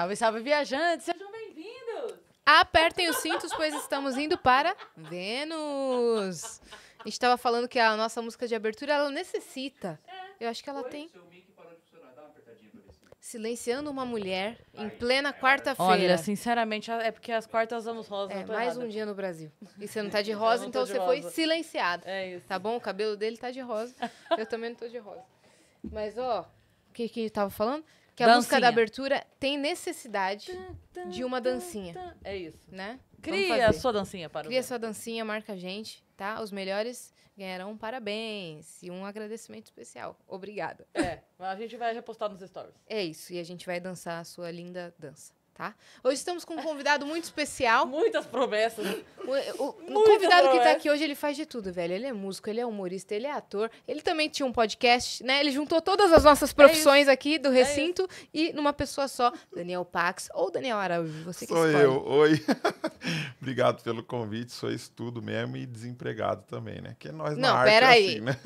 Salve, salve, viajantes! Sejam bem-vindos! Apertem os cintos, pois estamos indo para Vênus! A gente estava falando que a nossa música de abertura, ela necessita. É. Eu acho que ela Oi, tem... Silenciando uma mulher em plena quarta-feira. Olha, sinceramente, é porque as quartas vamos rosa. É, mais um dia no Brasil. E você não tá é, de então rosa, então você rosa. foi silenciado. É isso. Tá bom? O cabelo dele tá de rosa. eu também não tô de rosa. Mas, ó, o que que eu tava falando? Que a dancinha. música da abertura tem necessidade de uma dancinha. É isso. Né? Cria sua dancinha para Cria sua dancinha, marca a gente, tá? Os melhores ganharão um parabéns e um agradecimento especial. Obrigada. É, a gente vai repostar nos stories. É isso, e a gente vai dançar a sua linda dança. Tá? Hoje estamos com um convidado muito especial. Muitas promessas. O, o, o convidado tá promessas. que está aqui hoje, ele faz de tudo, velho. Ele é músico, ele é humorista, ele é ator. Ele também tinha um podcast, né? Ele juntou todas as nossas é profissões é aqui do é recinto é e numa pessoa só, Daniel Pax ou Daniel Araújo, você que Sou escolhe. eu, oi. Obrigado pelo convite, sou isso tudo mesmo e desempregado também, né? Que nós Não, na pera arte é assim, né?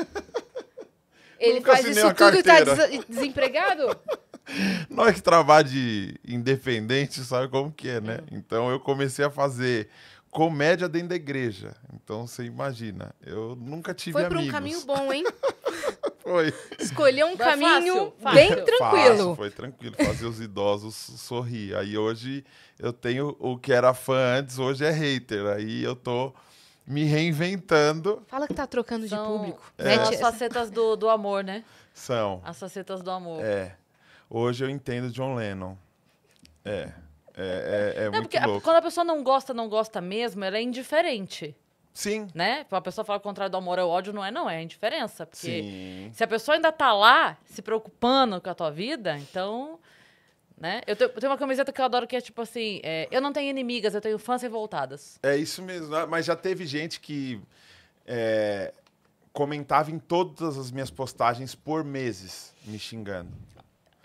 Ele Nunca faz isso tudo e tá des desempregado? Nós que trabalhamos de independente, sabe como que é, né? É. Então eu comecei a fazer comédia dentro da igreja. Então você imagina, eu nunca tive Foi amigos. Foi para um caminho bom, hein? foi. Escolheu um caminho fácil, fácil. bem tranquilo. Fácil, foi tranquilo, fazer os idosos sorrir. Aí hoje eu tenho o que era fã antes, hoje é hater. Aí eu tô me reinventando. Fala que tá trocando São, de público. É. São as facetas do, do amor, né? São. As facetas do amor. É. Hoje eu entendo John Lennon. É. É, é, é não, muito louco. Quando a pessoa não gosta, não gosta mesmo, ela é indiferente. Sim. Né? Tipo, a pessoa falar o contrário do amor é o ódio, não é, não. É a indiferença. Porque Sim. se a pessoa ainda tá lá, se preocupando com a tua vida, então... Né? Eu tenho, eu tenho uma camiseta que eu adoro que é tipo assim... É, eu não tenho inimigas, eu tenho fãs revoltadas. É isso mesmo. Ah, mas já teve gente que... É, comentava em todas as minhas postagens por meses, me xingando.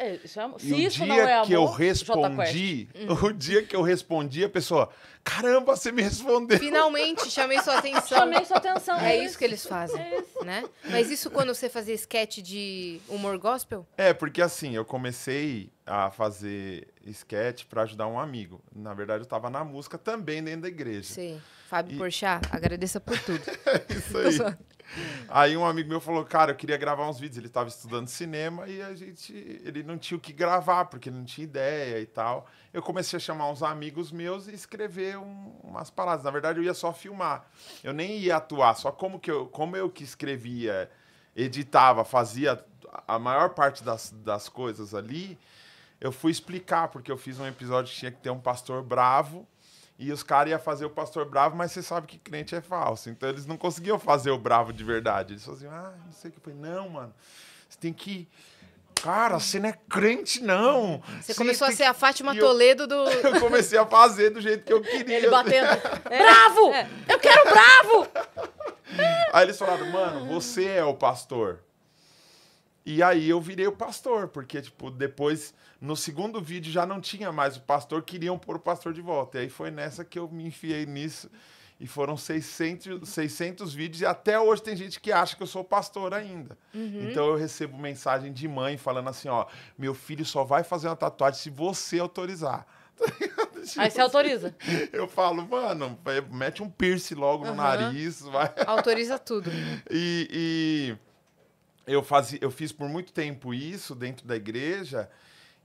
É, e o dia não é amor, que eu tá respondi, o dia que eu respondi, a pessoa, caramba, você me respondeu. Finalmente, chamei sua atenção. chamei sua atenção. É, é isso que eles fazem, é né? Mas isso quando você fazia sketch de humor gospel? É, porque assim, eu comecei a fazer sketch para ajudar um amigo. Na verdade, eu estava na música também dentro da igreja. Sim. Fábio e... Porchat, agradeça por tudo. É isso aí. Aí um amigo meu falou, cara, eu queria gravar uns vídeos. Ele estava estudando cinema e a gente, ele não tinha o que gravar porque não tinha ideia e tal. Eu comecei a chamar uns amigos meus e escrever um, umas paradas. Na verdade, eu ia só filmar. Eu nem ia atuar. Só como que eu, como eu que escrevia, editava, fazia a maior parte das, das coisas ali, eu fui explicar porque eu fiz um episódio que tinha que ter um pastor bravo. E os caras iam fazer o pastor bravo, mas você sabe que crente é falso. Então eles não conseguiam fazer o bravo de verdade. Eles faziam, ah, não sei o que. Eu falei, não, mano, você tem que. Cara, você não é crente, não. Você, você começou a ser que... a Fátima eu... Toledo do. eu comecei a fazer do jeito que eu queria. Ele batendo. é. Bravo! É. Eu quero bravo! Aí eles falaram, mano, você é o pastor. E aí eu virei o pastor, porque, tipo, depois, no segundo vídeo já não tinha mais o pastor, queriam pôr o pastor de volta. E aí foi nessa que eu me enfiei nisso. E foram 600, 600 vídeos e até hoje tem gente que acha que eu sou pastor ainda. Uhum. Então eu recebo mensagem de mãe falando assim, ó, meu filho só vai fazer uma tatuagem se você autorizar. Tipo, aí você autoriza. Eu falo, mano, mete um piercing logo uhum. no nariz, vai. Autoriza tudo. e... e eu, fazia, eu fiz por muito tempo isso dentro da igreja.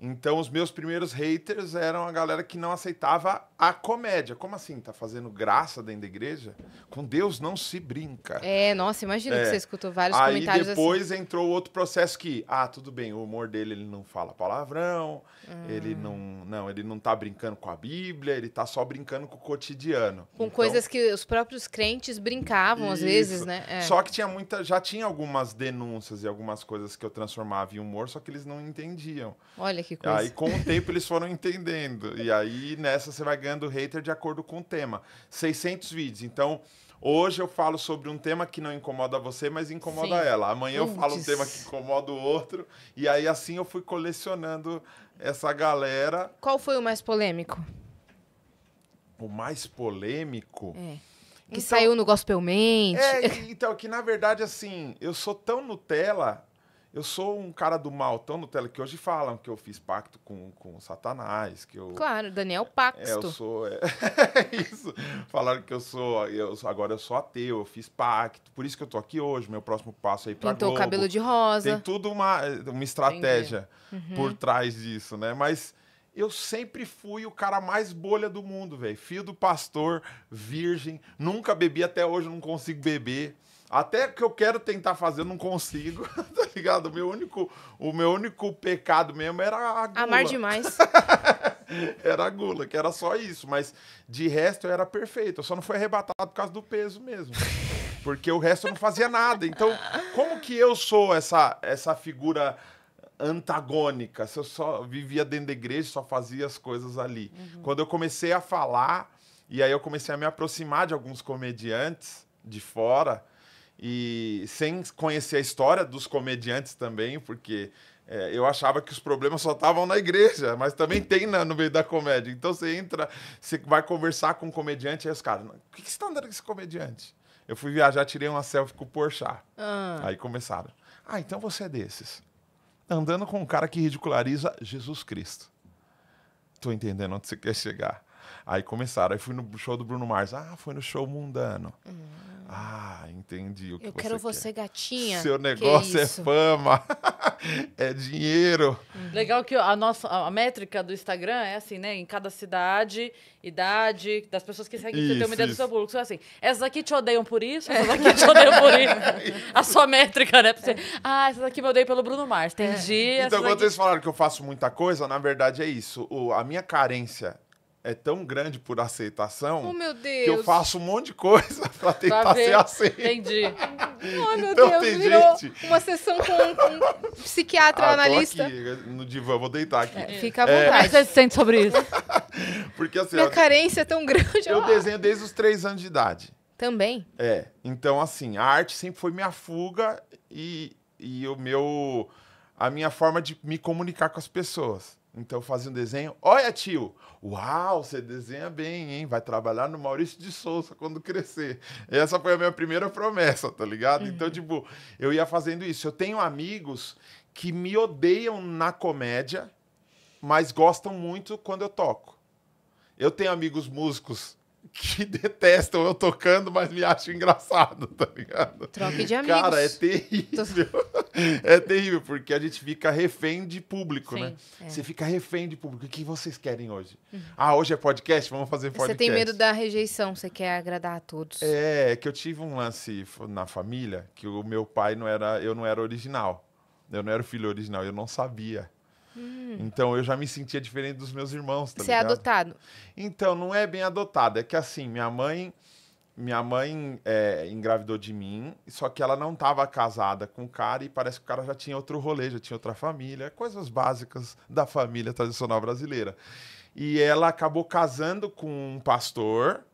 Então, os meus primeiros haters eram a galera que não aceitava a comédia. Como assim? Tá fazendo graça dentro da igreja? Com Deus não se brinca. É, nossa, imagina é. que você escutou vários Aí comentários assim. depois assim. entrou outro processo que, ah, tudo bem, o humor dele, ele não fala palavrão, hum. ele ah. não, não, ele não tá brincando com a Bíblia, ele tá só brincando com o cotidiano. Com então, coisas que os próprios crentes brincavam isso. às vezes, né? É. Só que tinha muita, já tinha algumas denúncias e algumas coisas que eu transformava em humor, só que eles não entendiam. Olha que coisa. Aí com o tempo eles foram entendendo. E aí nessa você vai ganhando ganhando hater de acordo com o tema. 600 vídeos. Então, Hoje eu falo sobre um tema que não incomoda você, mas incomoda Sim. ela. Amanhã Puts. eu falo um tema que incomoda o outro. E aí assim eu fui colecionando essa galera. Qual foi o mais polêmico? O mais polêmico? É. Que então, saiu no Gospel Mente. É, então, que na verdade, assim, eu sou tão Nutella eu sou um cara do mal tão Nutella que hoje falam que eu fiz pacto com, com Satanás, que eu... Claro, Daniel Pacto. É, eu sou... É, isso. Falaram que eu sou, eu Agora eu sou ateu, eu fiz pacto. Por isso que eu tô aqui hoje, meu próximo passo aí é pra Pintou Globo. o cabelo de rosa. Tem tudo uma, uma estratégia uhum. por trás disso, né? Mas eu sempre fui o cara mais bolha do mundo, velho. Filho do pastor, virgem, nunca bebi até hoje, não consigo beber. Até que eu quero tentar fazer, eu não consigo, tá ligado? O meu único, o meu único pecado mesmo era a gula. Amar demais. era a gula, que era só isso. Mas de resto eu era perfeito. Eu só não fui arrebatado por causa do peso mesmo. Porque o resto eu não fazia nada. Então, como que eu sou essa, essa figura antagônica? Se eu só vivia dentro da igreja, só fazia as coisas ali. Uhum. Quando eu comecei a falar, e aí eu comecei a me aproximar de alguns comediantes de fora e sem conhecer a história dos comediantes também, porque é, eu achava que os problemas só estavam na igreja, mas também tem na, no meio da comédia. Então você entra, você vai conversar com um comediante, aí os caras, o que, que você está andando com esse comediante? Eu fui viajar, tirei uma selfie com o Porchat. Ah. Aí começaram. Ah, então você é desses. Andando com um cara que ridiculariza Jesus Cristo. Tô entendendo onde você quer chegar. Aí começaram. Aí fui no show do Bruno Mars. Ah, foi no show mundano. Hum. Ah, entendi o que Eu quero você quer. gatinha. Seu negócio é, fama. é dinheiro. Uhum. Legal que a nossa a métrica do Instagram é assim, né? Em cada cidade, idade, das pessoas que seguem, isso, você tem uma ideia do seu público. É assim, essas aqui te odeiam por isso, essas aqui te odeiam por isso. a sua métrica, né? Você, é. ah, essas aqui me odeiam pelo Bruno Mars. Entendi. É. Então, quando aqui... vocês falaram que eu faço muita coisa, na verdade é isso. O, a minha carência é tão grande por aceitação oh, que eu faço um monte de coisa para tentar ser aceito. Entendi. Oh, meu então, Deus, tem virou gente... uma sessão com um, psiquiatra ah, analista. Aqui, no divã, vou deitar aqui. É, fica à é. vontade. É... Você sente sobre isso? Porque assim. Minha carência é tão grande. Eu ó. desenho desde os três anos de idade. Também? É. Então, assim, a arte sempre foi minha fuga e, e o meu. a minha forma de me comunicar com as pessoas. Então eu fazia um desenho. Olha, tio! Uau, você desenha bem, hein? Vai trabalhar no Maurício de Souza quando crescer. Essa foi a minha primeira promessa, tá ligado? Então, uhum. tipo, eu ia fazendo isso. Eu tenho amigos que me odeiam na comédia, mas gostam muito quando eu toco. Eu tenho amigos músicos que detestam eu tocando, mas me acham engraçado, tá ligado? Troca de amigos. Cara, é terrível. é terrível, porque a gente fica refém de público, né? Sim, né? É. Você fica refém de público. O que vocês querem hoje? Uhum. Ah, hoje é podcast? Vamos fazer podcast. Você tem medo da rejeição, você quer agradar a todos. É, é que eu tive um lance na família que o meu pai não era, eu não era original. Eu não era o filho original, eu não sabia. Hum. Então eu já me sentia diferente dos meus irmãos, tá Você é ligado? é adotado. Então, não é bem adotado. É que assim, minha mãe. Minha mãe é, engravidou de mim, só que ela não estava casada com o cara e parece que o cara já tinha outro rolê, já tinha outra família, coisas básicas da família tradicional brasileira. E ela acabou casando com um pastor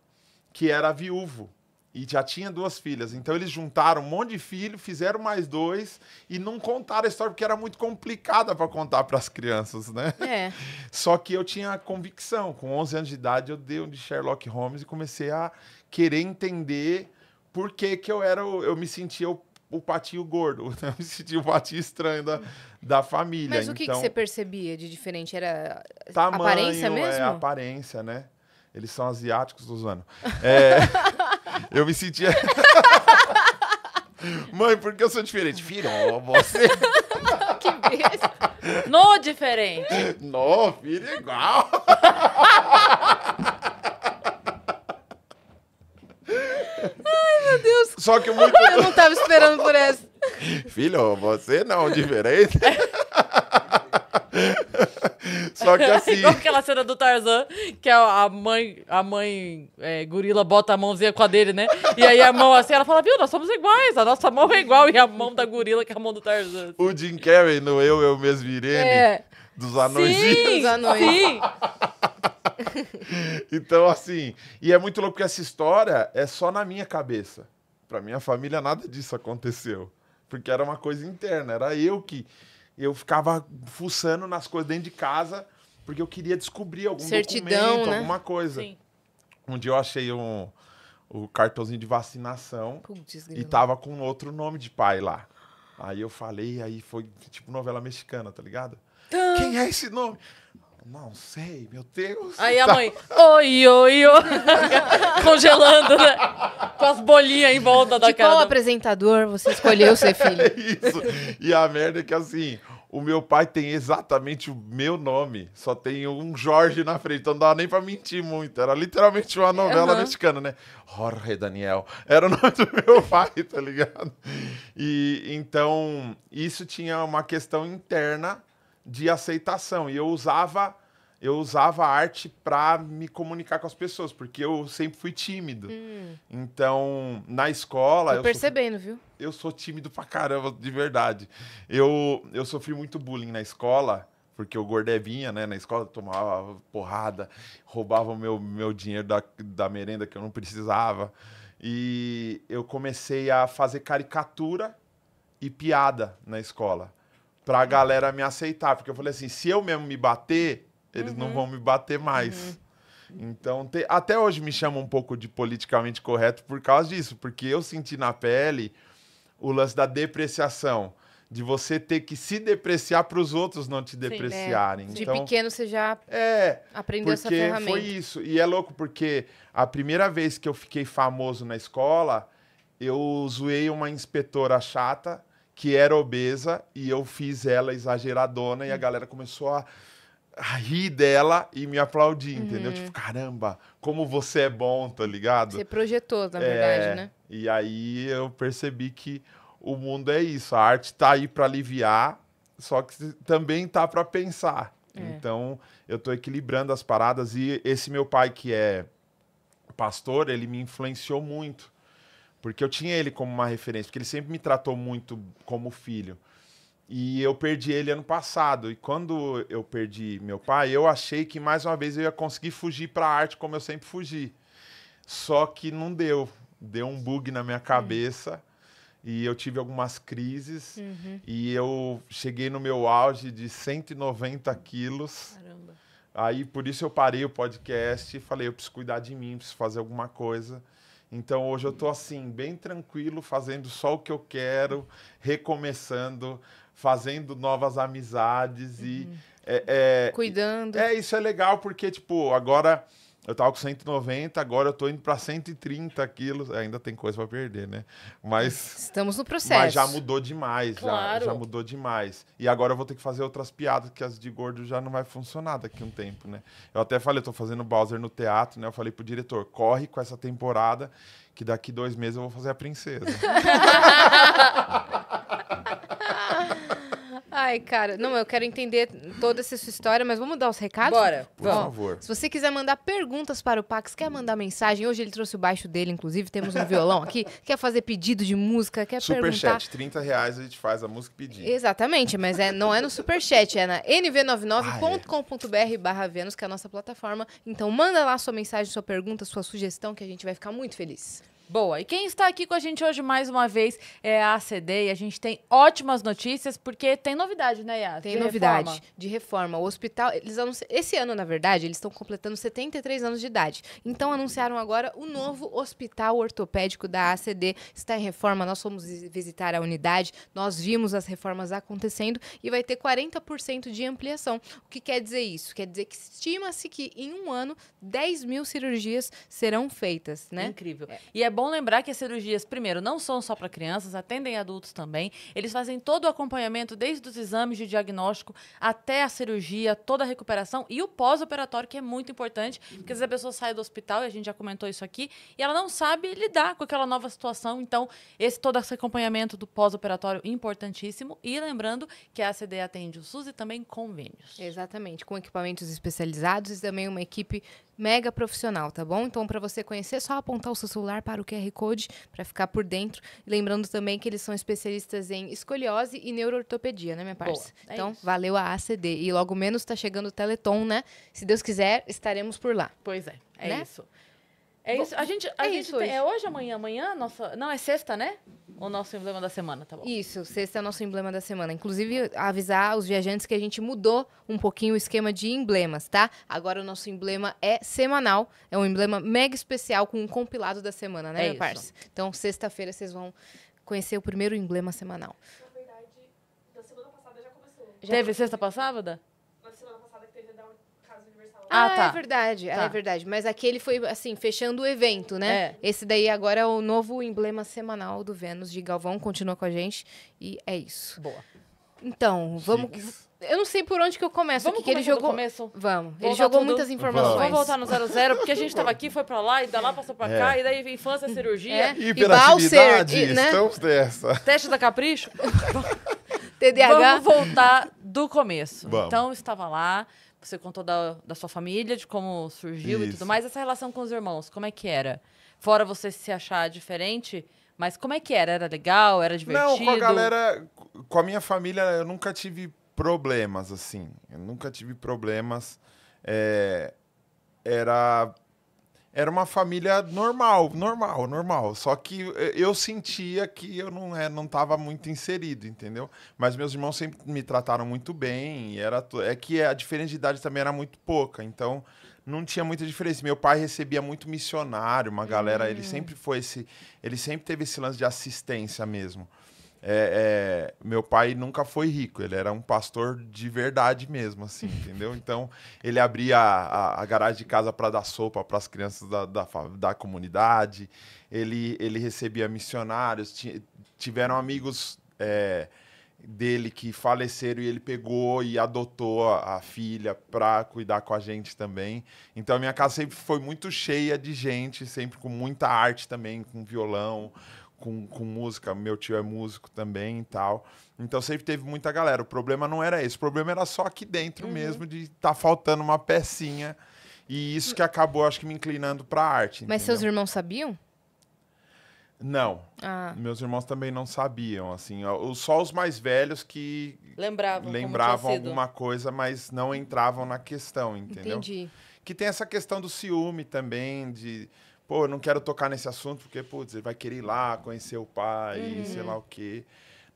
que era viúvo. E já tinha duas filhas. Então eles juntaram um monte de filho, fizeram mais dois e não contaram a história porque era muito complicada para contar para as crianças, né? É. Só que eu tinha a convicção, com 11 anos de idade eu dei um de Sherlock Holmes e comecei a querer entender por que, que eu era, eu me sentia o, o patinho gordo, né? eu me sentia o patinho estranho da, da família. Mas o que, então, que você percebia de diferente? Era tamanho, aparência é, mesmo? É, aparência, né? Eles são asiáticos, Suzano. É... Eu me sentia. Mãe, por que eu sou diferente? Filho, você. que besta. No diferente. No, filho, igual. Ai, meu Deus. Só que muito. Eu não tava esperando por essa. Filho, você não, diferente. Só que assim. É igual aquela cena do Tarzan, que a mãe, a mãe é, gorila bota a mãozinha com a dele, né? E aí a mão assim, ela fala, viu, nós somos iguais, a nossa mão é igual, e a mão da gorila que é a mão do Tarzan. Assim. O Jim Carrey no Eu, Eu Mesmo Irene, é. dos anões. Sim, dos anões. Sim. então, assim, e é muito louco porque essa história é só na minha cabeça. Pra minha família nada disso aconteceu. Porque era uma coisa interna, era eu que eu ficava fuçando nas coisas dentro de casa porque eu queria descobrir algum Certidão, documento, né? alguma coisa. Sim. Um dia eu achei um, o cartãozinho de vacinação Puts, e tava com outro nome de pai lá. Aí eu falei, aí foi tipo novela mexicana, tá ligado? Ah. Quem é esse nome? Não sei, meu Deus. Aí a tá... mãe, oi, oi, oi. Congelando, né? Com as bolinhas em volta da cara. Qual apresentador você escolheu ser filho? é isso. E a merda é que assim, o meu pai tem exatamente o meu nome. Só tem um Jorge na frente. Então não dava nem pra mentir muito. Era literalmente uma novela uhum. mexicana, né? Jorge Daniel. Era o nome do meu pai, tá ligado? E então, isso tinha uma questão interna de aceitação. E eu usava eu usava a arte para me comunicar com as pessoas, porque eu sempre fui tímido. Hum. Então, na escola. Tô percebendo, sofri... viu? Eu sou tímido pra caramba, de verdade. Eu, eu sofri muito bullying na escola, porque eu é vinha, né? Na escola tomava porrada, roubava o meu, meu dinheiro da, da merenda que eu não precisava. E eu comecei a fazer caricatura e piada na escola. Pra galera me aceitar, porque eu falei assim: se eu mesmo me bater, eles uhum. não vão me bater mais. Uhum. Então, te, até hoje me chama um pouco de politicamente correto por causa disso, porque eu senti na pele o lance da depreciação de você ter que se depreciar para os outros não te depreciarem. Sim, né? então, de pequeno você já é, aprendeu essa ferramenta. Foi isso. E é louco porque a primeira vez que eu fiquei famoso na escola, eu zoei uma inspetora chata que era obesa e eu fiz ela exageradona hum. e a hum. galera começou a ri dela e me aplaudi, uhum. entendeu? Tipo, caramba, como você é bom, tá ligado? Você projetou, na é, verdade, é, né? E aí eu percebi que o mundo é isso, a arte tá aí para aliviar, só que também tá para pensar. É. Então, eu tô equilibrando as paradas e esse meu pai que é pastor, ele me influenciou muito. Porque eu tinha ele como uma referência, porque ele sempre me tratou muito como filho. E eu perdi ele ano passado. E quando eu perdi meu pai, eu achei que mais uma vez eu ia conseguir fugir para a arte como eu sempre fugi. Só que não deu. Deu um bug na minha cabeça uhum. e eu tive algumas crises. Uhum. E eu cheguei no meu auge de 190 quilos. Caramba. Aí por isso eu parei o podcast e falei: eu preciso cuidar de mim, preciso fazer alguma coisa. Então hoje eu estou assim, bem tranquilo, fazendo só o que eu quero, recomeçando fazendo novas amizades uhum. e. É, é, Cuidando. É, isso é legal, porque, tipo, agora eu tava com 190, agora eu tô indo para 130 quilos. É, ainda tem coisa para perder, né? Mas. Estamos no processo. Mas já mudou demais, claro. já, já mudou demais. E agora eu vou ter que fazer outras piadas, que as de gordo já não vai funcionar daqui a um tempo, né? Eu até falei, eu tô fazendo Bowser no teatro, né? Eu falei pro diretor, corre com essa temporada, que daqui dois meses eu vou fazer a princesa. Ai, cara, não, eu quero entender toda essa sua história, mas vamos dar os recados? Bora, Por favor. Se você quiser mandar perguntas para o Pax, quer mandar mensagem, hoje ele trouxe o baixo dele, inclusive, temos um violão aqui, quer fazer pedido de música, quer Superchat, perguntar... 30 reais a gente faz a música pedindo. Exatamente, mas é, não é no Superchat, é na nv99.com.br barra Vênus, que é a nossa plataforma. Então manda lá sua mensagem, sua pergunta, sua sugestão, que a gente vai ficar muito feliz. Boa. E quem está aqui com a gente hoje mais uma vez é a ACD e a gente tem ótimas notícias porque tem novidade, né, Yas? Tem de novidade reforma. de reforma. O hospital, eles anunciaram esse ano, na verdade, eles estão completando 73 anos de idade. Então anunciaram agora o novo hospital ortopédico da ACD está em reforma. Nós fomos visitar a unidade, nós vimos as reformas acontecendo e vai ter 40% de ampliação. O que quer dizer isso? Quer dizer que estima-se que em um ano 10 mil cirurgias serão feitas, né? Incrível. É. E é bom bom lembrar que as cirurgias, primeiro, não são só para crianças, atendem adultos também. Eles fazem todo o acompanhamento, desde os exames de diagnóstico até a cirurgia, toda a recuperação e o pós-operatório, que é muito importante, porque às vezes a pessoa sai do hospital, e a gente já comentou isso aqui, e ela não sabe lidar com aquela nova situação. Então, esse todo esse acompanhamento do pós-operatório importantíssimo. E lembrando que a ACD atende o SUS e também convênios. Exatamente, com equipamentos especializados e também uma equipe mega profissional, tá bom? Então, para você conhecer, é só apontar o seu celular para o QR Code para ficar por dentro. Lembrando também que eles são especialistas em escoliose e neuroortopedia, né, minha parça? É então, isso. valeu a ACD. E logo menos está chegando o Teleton, né? Se Deus quiser, estaremos por lá. Pois é, é né? isso. É isso. A gente, a é gente tem, hoje. é hoje, amanhã, amanhã, nossa. Não, é sexta, né? O nosso emblema da semana, tá bom? Isso, sexta é o nosso emblema da semana. Inclusive, avisar os viajantes que a gente mudou um pouquinho o esquema de emblemas, tá? Agora o nosso emblema é semanal, é um emblema mega especial com um compilado da semana, né, é parça? Então, sexta-feira vocês vão conhecer o primeiro emblema semanal. Na verdade, da semana passada já começou. Já Teve sexta passada? Ah, ah é tá. é verdade, tá. é verdade. Mas aquele foi, assim, fechando o evento, né? É. Esse daí agora é o novo emblema semanal do Vênus de Galvão. Continua com a gente e é isso. Boa. Então, vamos... Chiques. Eu não sei por onde que eu começo. Vamos que ele jogou. Começo? Vamos. Voltar ele jogou tudo. muitas informações. Vamos voltar no zero zero, porque a gente tava aqui, foi pra lá, e da lá passou pra é. cá, e daí infância, é. cirurgia. É. Hiperatividade, e Balser, né? estamos Teste da capricho. TDAH. Vamos voltar do começo. Vamos. Então, estava lá. Você contou da, da sua família, de como surgiu Isso. e tudo mais. Essa relação com os irmãos, como é que era? Fora você se achar diferente, mas como é que era? Era legal? Era divertido? Não, com a galera, com a minha família, eu nunca tive problemas, assim. Eu nunca tive problemas. É, era era uma família normal, normal, normal. Só que eh, eu sentia que eu não é, não estava muito inserido, entendeu? Mas meus irmãos sempre me trataram muito bem. era é que a diferença de idade também era muito pouca, então não tinha muita diferença. Meu pai recebia muito missionário, uma galera. Ele hum. sempre foi esse, ele sempre teve esse lance de assistência mesmo. É, é, meu pai nunca foi rico, ele era um pastor de verdade mesmo, assim, entendeu? Então, ele abria a, a, a garagem de casa para dar sopa para as crianças da, da, da, comunidade, ele, ele recebia missionários, tiveram amigos é, dele que faleceram e ele pegou e adotou a, a filha para cuidar com a gente também. Então, a minha casa sempre foi muito cheia de gente, sempre com muita arte também, com violão com, com música, meu tio é músico também e tal. Então sempre teve muita galera. O problema não era esse, o problema era só aqui dentro uhum. mesmo, de tá faltando uma pecinha. E isso que acabou, acho que, me inclinando para a arte. Mas entendeu? seus irmãos sabiam? Não. Ah. Meus irmãos também não sabiam, assim. Só os mais velhos que lembravam, lembravam alguma coisa, mas não entravam na questão, entendeu? Entendi. Que tem essa questão do ciúme também, de pô, eu não quero tocar nesse assunto porque, putz, ele vai querer ir lá, conhecer o pai, uhum. sei lá o quê.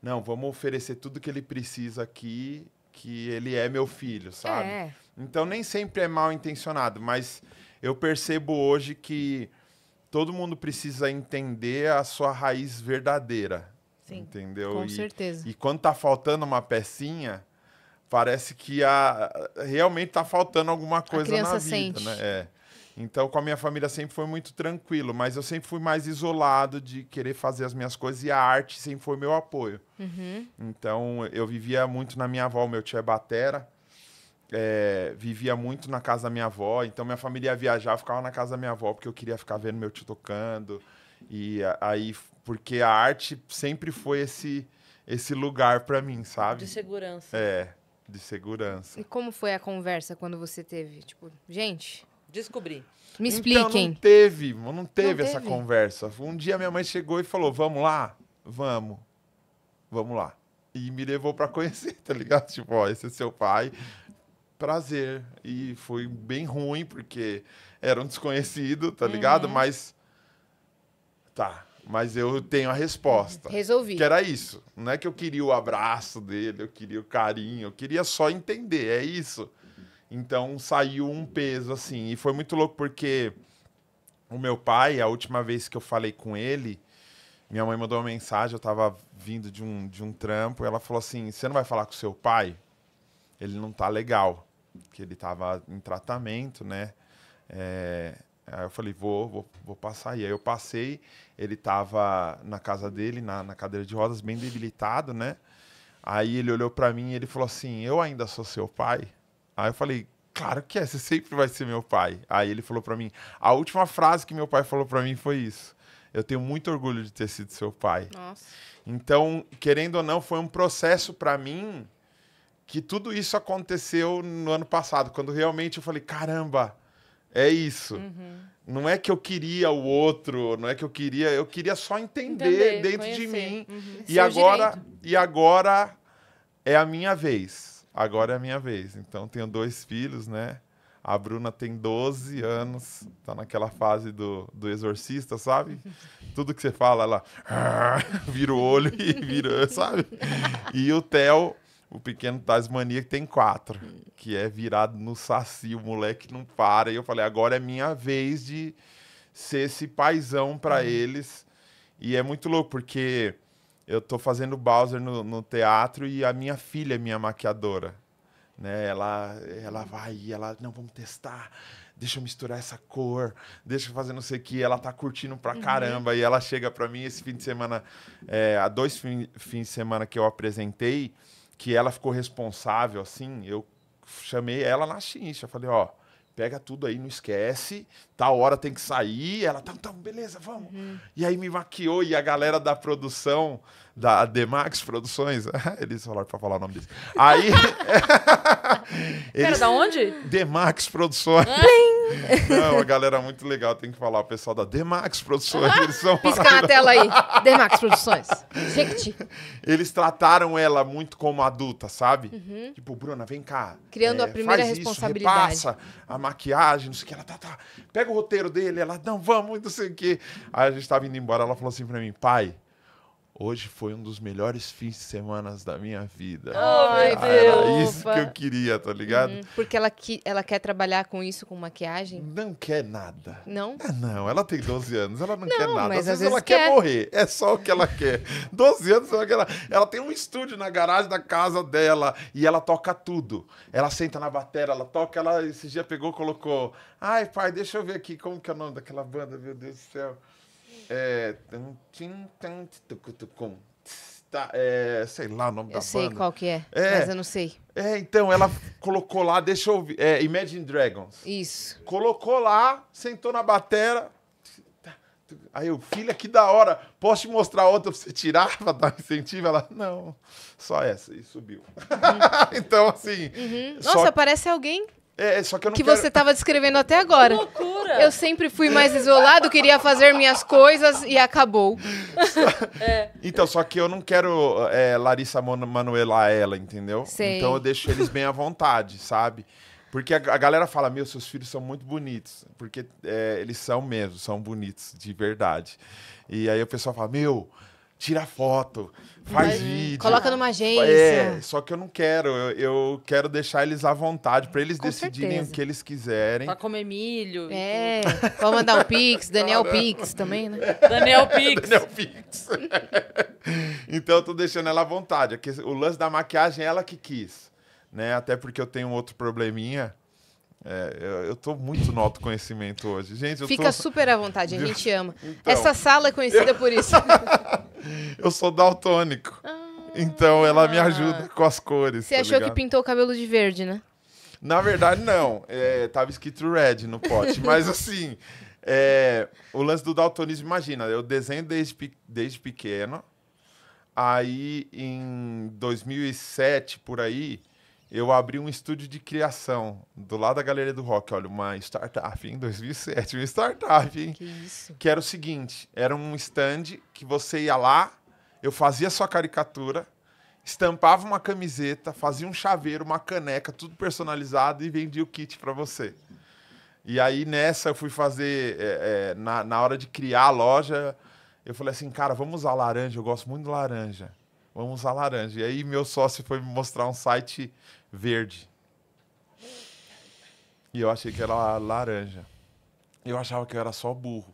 Não, vamos oferecer tudo que ele precisa aqui, que ele é meu filho, sabe? É. Então nem sempre é mal intencionado, mas eu percebo hoje que todo mundo precisa entender a sua raiz verdadeira. Sim, entendeu? Com e, certeza. E quando tá faltando uma pecinha, parece que a, realmente tá faltando alguma coisa na vida, né? sente. né? É. Então, com a minha família sempre foi muito tranquilo, mas eu sempre fui mais isolado de querer fazer as minhas coisas e a arte sempre foi meu apoio. Uhum. Então, eu vivia muito na minha avó, meu tio é batera, é, vivia muito na casa da minha avó, então minha família ia viajar, ficava na casa da minha avó porque eu queria ficar vendo meu tio tocando. E aí, porque a arte sempre foi esse, esse lugar para mim, sabe? De segurança. É, de segurança. E como foi a conversa quando você teve? Tipo, gente, Descobri. Me então, expliquem. Então, não teve, não teve não essa conversa. Um dia minha mãe chegou e falou: Vamos lá? Vamos. Vamos lá. E me levou para conhecer, tá ligado? Tipo, ó, esse é seu pai. Prazer. E foi bem ruim, porque era um desconhecido, tá ligado? Uhum. Mas. Tá. Mas eu tenho a resposta. Resolvi. Que era isso. Não é que eu queria o abraço dele, eu queria o carinho, eu queria só entender. É isso. Então saiu um peso, assim. E foi muito louco porque o meu pai, a última vez que eu falei com ele, minha mãe mandou uma mensagem, eu tava vindo de um, de um trampo, e ela falou assim: Você não vai falar com seu pai? Ele não tá legal. Que ele tava em tratamento, né? É... Aí eu falei, vou, vou, vou passar. E aí eu passei, ele tava na casa dele, na, na cadeira de rodas, bem debilitado, né? Aí ele olhou para mim e ele falou assim: Eu ainda sou seu pai? Aí eu falei, claro que é, você sempre vai ser meu pai. Aí ele falou para mim, a última frase que meu pai falou para mim foi isso. Eu tenho muito orgulho de ter sido seu pai. Nossa. Então, querendo ou não, foi um processo para mim que tudo isso aconteceu no ano passado, quando realmente eu falei, caramba, é isso. Uhum. Não é que eu queria o outro, não é que eu queria, eu queria só entender, entender dentro conhecer. de mim. Uhum. E Seu agora direito. e agora é a minha vez agora é a minha vez. Então, tenho dois filhos, né? A Bruna tem 12 anos, tá naquela fase do, do exorcista, sabe? Tudo que você fala, ela vira o olho e vira, sabe? E o Theo, o pequeno Tasmania, tem quatro, que é virado no saci, o moleque não para. E eu falei, agora é minha vez de ser esse paizão para eles. E é muito louco, porque eu tô fazendo Bowser no, no teatro e a minha filha é minha maquiadora. Né? Ela, ela vai ela, não, vamos testar deixa eu misturar essa cor, deixa eu fazer não sei o que. Ela tá curtindo pra uhum. caramba. Uhum. E ela chega pra mim esse fim de semana, é, há dois fins fim de semana que eu apresentei, que ela ficou responsável, assim, eu chamei ela na chincha. Falei, ó, oh, pega tudo aí, não esquece. Tá hora tem que sair. Ela tá, tá beleza, vamos. Uhum. E aí me maquiou e a galera da produção da Demax Produções. Eles falaram para falar o nome deles. Aí. eles... Pera, da onde? Demax Produções. Ah. Não, a galera muito legal, tem que falar. O pessoal da Demax Produções. Ah, eles são Piscar a tela aí. Demax Produções. Gente. Eles trataram ela muito como adulta, sabe? Uhum. Tipo, Bruna, vem cá. Criando é, a primeira faz responsabilidade. Isso, repassa a maquiagem, não sei o que. Ela tá, tá. Pega o roteiro dele. Ela, não, vamos, não sei o que. Aí a gente tava indo embora. Ela falou assim para mim, pai Hoje foi um dos melhores fins de semana da minha vida. Ai, ah, oh, Deus! Era isso que eu queria, tá ligado? Uhum. Porque ela, que, ela quer trabalhar com isso, com maquiagem? Não quer nada. Não? Ah, não, ela tem 12 anos, ela não, não quer nada. Às, às, vezes, vezes ela quer. quer. morrer, é só o que ela quer. 12 anos, ela, quer... ela tem um estúdio na garagem da casa dela e ela toca tudo. Ela senta na bateria, ela toca, ela esse dia pegou, colocou. Ai, pai, deixa eu ver aqui, como que é o nome daquela banda, meu Deus do céu. É. Tá, é, sei lá o nome eu da banda. Eu sei qual que é, é, mas eu não sei. É, então, ela colocou lá, deixa eu ouvir. É, Imagine Dragons. Isso. Colocou lá, sentou na batera. Aí eu, filha, que da hora. Posso te mostrar outra pra você tirar pra dar incentivo? Ela, não, só essa. E subiu. Uhum. então, assim... Uhum. Nossa, só... parece alguém é, só que eu não que quero... você estava descrevendo até agora. Que loucura! Eu sempre fui mais isolado, queria fazer minhas coisas e acabou. é. Então, só que eu não quero é, Larissa Manuela ela, entendeu? Sei. Então eu deixo eles bem à vontade, sabe? Porque a, a galera fala, meu, seus filhos são muito bonitos. Porque é, eles são mesmo, são bonitos, de verdade. E aí o pessoal fala, meu, tira foto, faz vídeo. Coloca numa é, agência. É, só que eu não quero. Eu, eu quero deixar eles à vontade, para eles Com decidirem certeza. o que eles quiserem. Pra comer milho. É, pra mandar o Pix, Daniel Caramba. Pix também, né? Daniel Pix. Daniel Pix. então eu tô deixando ela à vontade. É o lance da maquiagem, é ela que quis. Né? Até porque eu tenho outro probleminha é, eu estou muito no autoconhecimento hoje. Gente, eu Fica tô... super à vontade, a gente ama. Então, Essa sala é conhecida eu... por isso. eu sou daltônico. Ah, então ela me ajuda com as cores. Você tá achou ligado? que pintou o cabelo de verde, né? Na verdade, não. É, tava escrito red no pote. Mas assim, é, o lance do daltonismo, imagina, eu desenho desde, desde pequeno. Aí em 2007, por aí, eu abri um estúdio de criação do lado da Galeria do Rock, olha, uma startup em 2007, uma startup, hein? Que isso. Que era o seguinte, era um stand que você ia lá, eu fazia sua caricatura, estampava uma camiseta, fazia um chaveiro, uma caneca, tudo personalizado e vendia o kit para você. E aí nessa eu fui fazer, é, é, na, na hora de criar a loja, eu falei assim, cara, vamos usar laranja, eu gosto muito de laranja. Vamos usar laranja. E aí meu sócio foi me mostrar um site verde. E eu achei que era laranja. Eu achava que eu era só burro.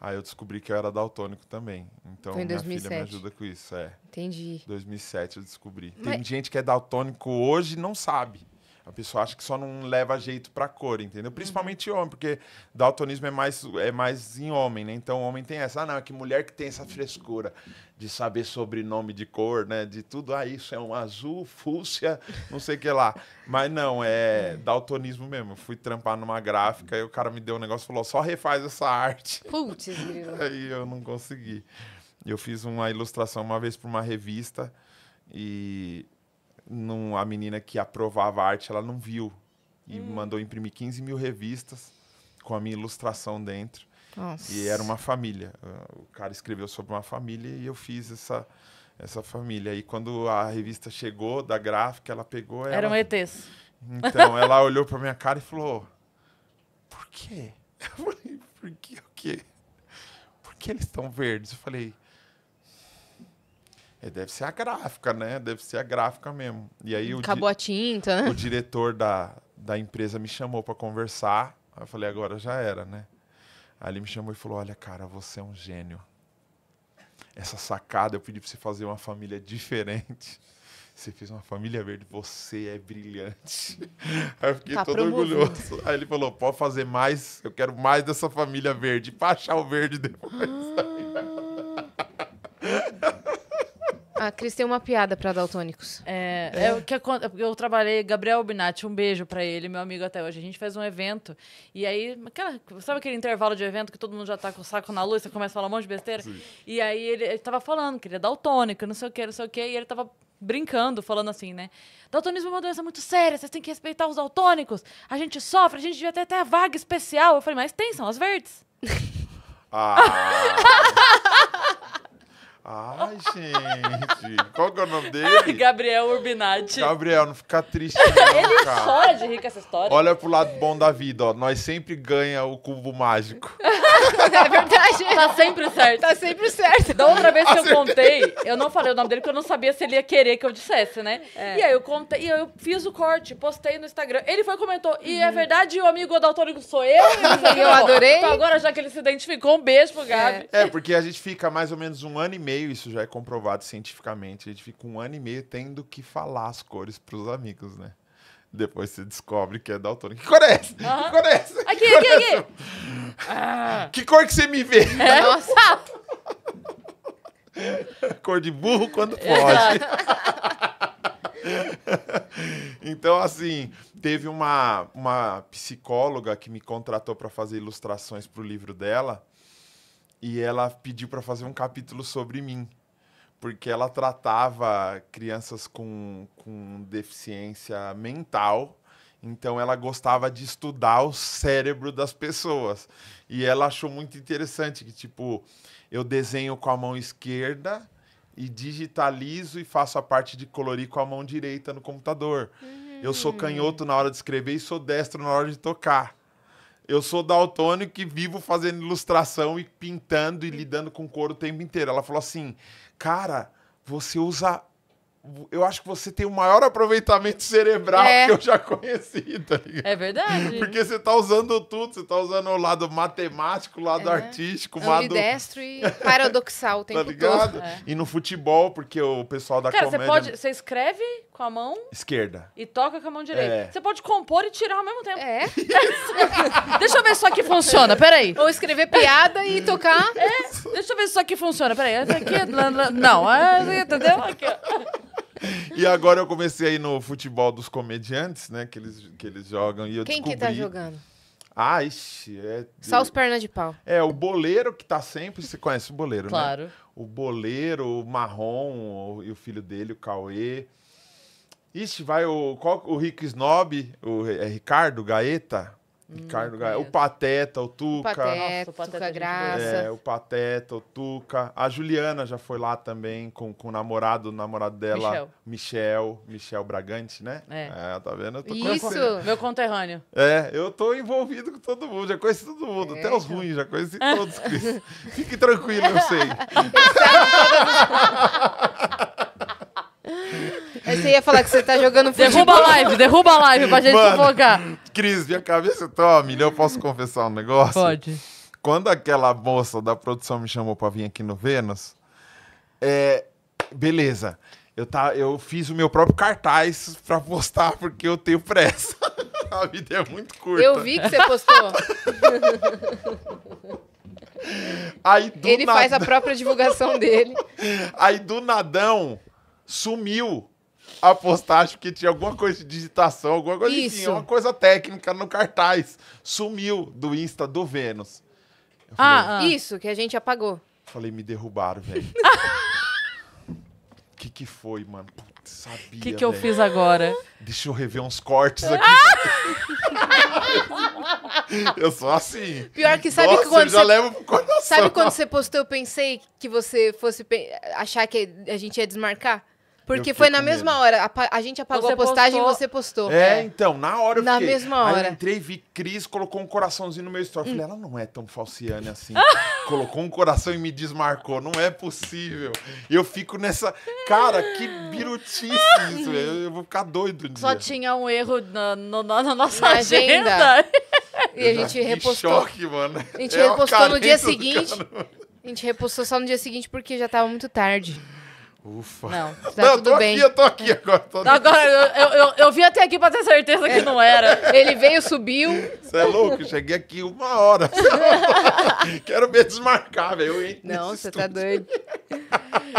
Aí eu descobri que eu era daltônico também. Então minha 2007. filha me ajuda com isso, é. Entendi. 2007 eu descobri. Mas... Tem gente que é daltônico hoje e não sabe. A pessoa acha que só não leva jeito pra cor, entendeu? Uhum. Principalmente uhum. homem, porque daltonismo é mais, é mais em homem, né? Então homem tem essa. Ah, não, é que mulher que tem essa frescura de saber sobrenome de cor, né? De tudo, ah, isso é um azul, fúcsia, não sei o que lá. Mas não, é, é daltonismo mesmo. Eu fui trampar numa gráfica e o cara me deu um negócio e falou, só refaz essa arte. Putz, Aí eu não consegui. Eu fiz uma ilustração uma vez para uma revista e não, a menina que aprovava a arte, ela não viu. E hum. mandou imprimir 15 mil revistas com a minha ilustração dentro. Nossa. E era uma família. O cara escreveu sobre uma família e eu fiz essa, essa família. E quando a revista chegou da gráfica, ela pegou. era um ETs. Então ela olhou pra minha cara e falou: Por quê? Eu falei: Por quê? O quê? Por que eles estão verdes? Eu falei: é, deve ser a gráfica, né? Deve ser a gráfica mesmo. E aí Acabou a tinta, né? O diretor da, da empresa me chamou para conversar. Aí eu falei, agora já era, né? Aí ele me chamou e falou: Olha, cara, você é um gênio. Essa sacada, eu pedi para você fazer uma família diferente. Você fez uma família verde, você é brilhante. Aí eu fiquei tá todo orgulhoso. Aí ele falou: pode fazer mais, eu quero mais dessa família verde. Pra achar o verde depois. Ah. A Cris tem uma piada para daltônicos. É, é. o que eu, eu trabalhei, Gabriel Binatti, um beijo para ele, meu amigo até hoje. A gente fez um evento e aí, aquela, sabe aquele intervalo de evento que todo mundo já tá com o saco na luz, você começa a falar um monte de besteira? Sim. E aí ele, ele tava falando que ele é daltônico, não sei o que, não sei o que, e ele tava brincando, falando assim, né? Daltonismo é uma doença muito séria, vocês têm que respeitar os daltônicos. A gente sofre, a gente devia ter até a vaga especial. Eu falei, mas tem, são as verdes. Ah. Ai, gente. Qual que é o nome dele? Gabriel Urbinati. Gabriel, não fica triste não, Ele cara. chora de rica essa história. Olha pro lado bom da vida, ó. Nós sempre ganha o cubo mágico. é verdade. Tá sempre certo. Tá sempre certo. Da outra vez que eu tá contei, eu não falei o nome dele porque eu não sabia se ele ia querer que eu dissesse, né? É. E aí eu contei, e eu fiz o corte, postei no Instagram. Ele foi e comentou, e é uhum. verdade, o amigo daltônico sou eu? eu adorei. Então agora, já que ele se identificou, um beijo pro Gabi. É. é, porque a gente fica mais ou menos um ano e meio meio, isso já é comprovado cientificamente, a gente fica um ano e meio tendo que falar as cores para os amigos, né? Depois você descobre que é daltônico. Que cor é essa? Uhum. Que cor é essa? Aqui, que aqui, é aqui. Ah. Que cor que você me vê? É, nossa. cor de burro quando pode. É. então, assim, teve uma, uma psicóloga que me contratou para fazer ilustrações para o livro dela e ela pediu para fazer um capítulo sobre mim, porque ela tratava crianças com, com deficiência mental. Então ela gostava de estudar o cérebro das pessoas. E ela achou muito interessante que tipo, eu desenho com a mão esquerda e digitalizo e faço a parte de colorir com a mão direita no computador. Eu sou uhum. canhoto na hora de escrever e sou destro na hora de tocar. Eu sou daltônico e vivo fazendo ilustração e pintando e lidando com couro o tempo inteiro. Ela falou assim, cara, você usa eu acho que você tem o maior aproveitamento cerebral é. que eu já conheci, tá ligado? É verdade. Porque você tá usando tudo, você tá usando o lado matemático, o lado é. artístico, lado lado... e paradoxal tem tudo. tá ligado? todo. É. E no futebol, porque o pessoal da Cara, comédia... Cara, você pode... Você escreve com a mão... Esquerda. E toca com a mão direita. É. Você pode compor e tirar ao mesmo tempo. É. deixa eu ver só que funciona, peraí. Ou escrever piada e tocar. É, deixa eu ver só que funciona, peraí. Aqui, é não, é, entendeu? Aqui, ó. E agora eu comecei aí no futebol dos comediantes, né? Que eles, que eles jogam. E eu Quem descobri... que tá jogando? Ah, ixi, é. Só os pernas de pau. É, o boleiro que tá sempre. Você conhece o boleiro, claro. né? Claro. O boleiro, o marrom, o, e o filho dele, o Cauê. Ixi, vai o. Qual, o Rico Snob, o, é Ricardo Gaeta? Ricardo Gaia. É o Pateta, o Tuca. O Pateta, Nossa, o Pateta é Tuca Graça. É, o Pateta, o Tuca. A Juliana já foi lá também com, com o namorado, o namorado dela, Michel. Michel, Michel Bragante, né? É. é tá vendo? Isso, conhecendo. meu conterrâneo. É, eu tô envolvido com todo mundo, já conheci todo mundo. É, até os é. ruins, já conheci todos, Cris. Fique tranquilo, eu sei. você ia falar que você tá jogando futebol. Derruba a live, derruba a live pra gente divulgar. Cris, minha cabeça tá, milha, eu posso confessar um negócio? Pode. Quando aquela moça da produção me chamou pra vir aqui no Vênus, é, beleza. Eu, tá, eu fiz o meu próprio cartaz pra postar porque eu tenho pressa. a vida é muito curta. Eu vi que você postou. Aí, Ele faz a própria divulgação dele. Aí do nadão sumiu a postagem que tinha alguma coisa de digitação, alguma coisa, Isso. enfim, uma coisa técnica no cartaz. Sumiu do Insta do Vênus. falei, ah, ah, isso, que a gente apagou. Falei, me derrubaram, velho. O que, que foi, mano? sabia. O que, que eu fiz agora? Deixa eu rever uns cortes aqui. Ah! eu sou assim. Pior que sabe Nossa, que quando. Eu já você... levo pro coração. Sabe quando você postou, eu pensei que você fosse achar que a gente ia desmarcar? Porque foi na mesma medo. hora. A, a, gente apagou você a postagem postou... e você postou. É, é, então, na hora eu Na mesma hora. Aí eu entrei, vi Cris, colocou um coraçãozinho no meu story. Eu hum. Falei, ela não é tão falciane assim. colocou um coração e me desmarcou. Não é possível. Eu fico nessa. Cara, que birutice isso. Eu, eu vou ficar doido Só dia. tinha um erro na, na nossa na agenda. agenda. E a gente repostou. choque, mano. A gente é repostou no dia seguinte. A gente repostou só no dia seguinte porque já tava muito tarde. Ufa. Não, tá não, tudo eu tô bem. aqui, eu tô aqui agora. Tô... Agora, eu, eu, eu vim até aqui pra ter certeza que não era. Ele veio, subiu. Você é louco? cheguei aqui uma hora. Quero me desmarcar, velho. Não, você tá doido.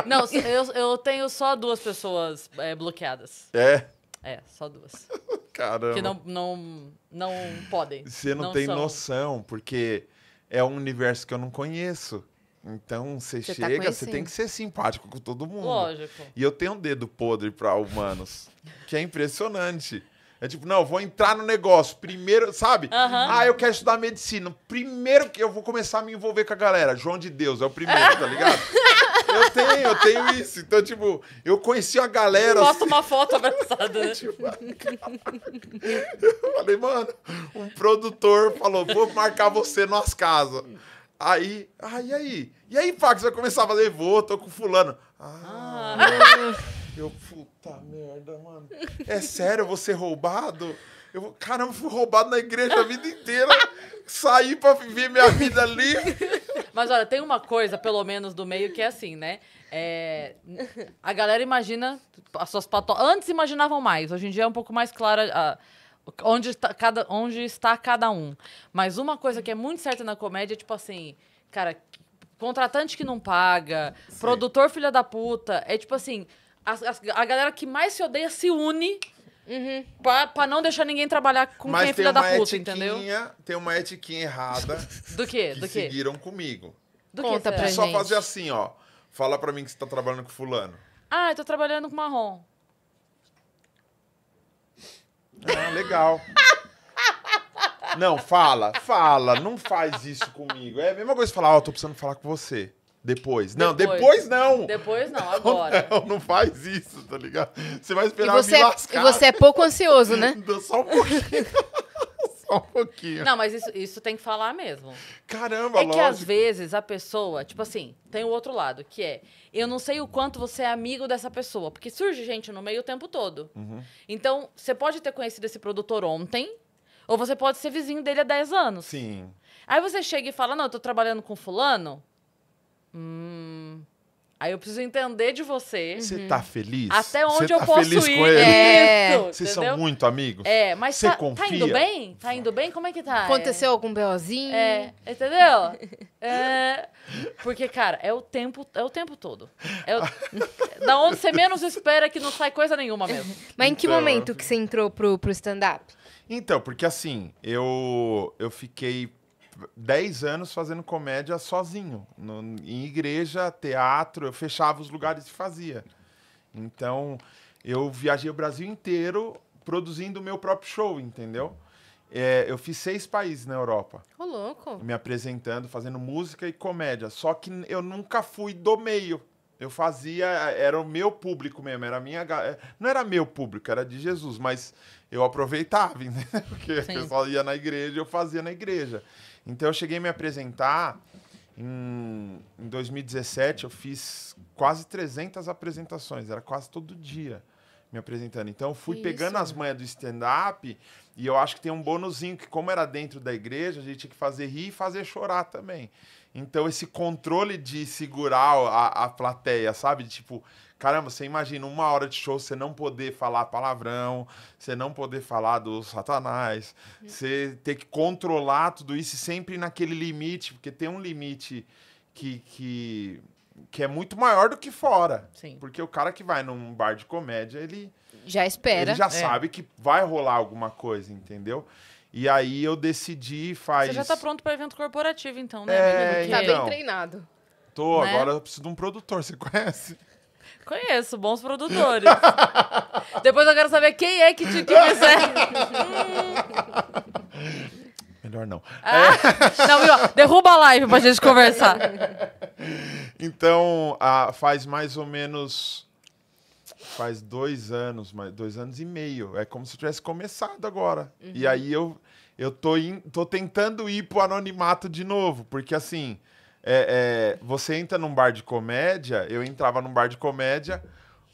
não, eu, eu tenho só duas pessoas é, bloqueadas. É? É, só duas. Caramba. Que não, não, não podem. Você não, não tem são. noção, porque é um universo que eu não conheço. Então você tá chega, tá você tem que ser simpático com todo mundo. Lógico. E eu tenho um dedo podre para humanos, que é impressionante. É tipo, não, vou entrar no negócio. Primeiro, sabe? Uhum. Ah, eu quero estudar medicina. Primeiro que eu vou começar a me envolver com a galera. João de Deus é o primeiro, tá ligado? eu tenho, eu tenho isso. Então, tipo, eu conheci a galera. Posta assim... uma foto abraçada. tipo, eu falei, mano, um produtor falou: vou marcar você nas casas. Aí, ah, e aí? E aí, Pax, vai começar a fazer, vou, tô com fulano. Ah, ah. eu, puta merda, mano. É sério, eu vou ser roubado? Eu vou, caramba, fui roubado na igreja a vida inteira. Saí pra viver minha vida ali. Mas olha, tem uma coisa, pelo menos, do meio que é assim, né? É, a galera imagina as suas patologias. Antes imaginavam mais, hoje em dia é um pouco mais clara a onde está cada, onde está cada um. Mas uma coisa que é muito certa na comédia é tipo assim, cara, contratante que não paga, Sim. produtor filha da puta, é tipo assim, a, a, a galera que mais se odeia se une Uhum. Pra, pra, não deixar ninguém trabalhar com Mas quem é filha da puta, entendeu? Tem uma etiquinha errada. Do quê? Que Do quê? seguiram comigo. Do Conta que, pra é gente. Só fazer assim, ó. Fala pra mim que você tá trabalhando com fulano. Ah, eu tô trabalhando com marrom. Ah, legal. Não, fala, fala, não faz isso comigo. É a mesma coisa de falar, ó, oh, tô precisando falar com você. Depois. Não, depois, depois não. Depois não, agora. Não, não, não faz isso, tá ligado? Você vai esperar e você, me é lascar. E você é pouco ansioso, né? Só um pouquinho. Só um pouquinho. Não, mas isso, isso tem que falar mesmo. Caramba, É lógico. que às vezes a pessoa, tipo assim, tem o outro lado, que é eu não sei o quanto você é amigo dessa pessoa, porque surge gente no meio o tempo todo. Uhum. Então, você pode ter conhecido esse produtor ontem, ou você pode ser vizinho dele há 10 anos. Sim. Aí você chega e fala: Não, eu tô trabalhando com fulano. Hum. Aí eu preciso entender de você. Você uhum. tá feliz? Até onde Cê tá eu tá posso feliz ir? Com ele? É. Vocês são muito amigos? É, mas tá, tá, confia? tá indo bem? Tá indo bem? Como é que tá? Aconteceu é. algum BOzinho? É, entendeu? é, porque, cara, é o tempo, é o tempo todo. É o, da onde você menos espera que não sai coisa nenhuma mesmo. Mas em que então, momento que você entrou pro, pro stand-up? Então, porque assim, eu, eu fiquei 10 anos fazendo comédia sozinho, no, em igreja, teatro, eu fechava os lugares e fazia. Então, eu viajei o Brasil inteiro produzindo o meu próprio show, entendeu? É, eu fiz seis países na Europa. Ô, louco! Me apresentando, fazendo música e comédia. Só que eu nunca fui do meio. Eu fazia, era o meu público mesmo, era minha. É, não era meu público, era de Jesus, mas eu aproveitava, né? Porque Sim. o pessoal ia na igreja, eu fazia na igreja. Então eu cheguei a me apresentar em, em 2017, eu fiz quase 300 apresentações, era quase todo dia me apresentando. Então eu fui Isso. pegando as manhas do stand-up e eu acho que tem um bônusinho que, como era dentro da igreja, a gente tinha que fazer rir e fazer chorar também. Então, esse controle de segurar a, a plateia, sabe? Tipo, Caramba, você imagina uma hora de show você não poder falar palavrão, você não poder falar do satanás, uhum. você ter que controlar tudo isso sempre naquele limite, porque tem um limite que, que, que é muito maior do que fora. Sim. Porque o cara que vai num bar de comédia, ele. Já espera. Ele já é. sabe que vai rolar alguma coisa, entendeu? E aí eu decidi faz. Você já tá pronto para evento corporativo, então, né? É, Porque... Tá bem então. treinado. Tô, né? agora eu preciso de um produtor, você conhece? Conheço, bons produtores. Depois eu quero saber quem é que te quiser. É. Melhor não. Ah, é... Não, viu? derruba a live pra gente conversar. Então, ah, faz mais ou menos. Faz dois anos, dois anos e meio. É como se eu tivesse começado agora. Uhum. E aí eu, eu tô, in, tô tentando ir pro anonimato de novo, porque assim. É, é, você entra num bar de comédia, eu entrava num bar de comédia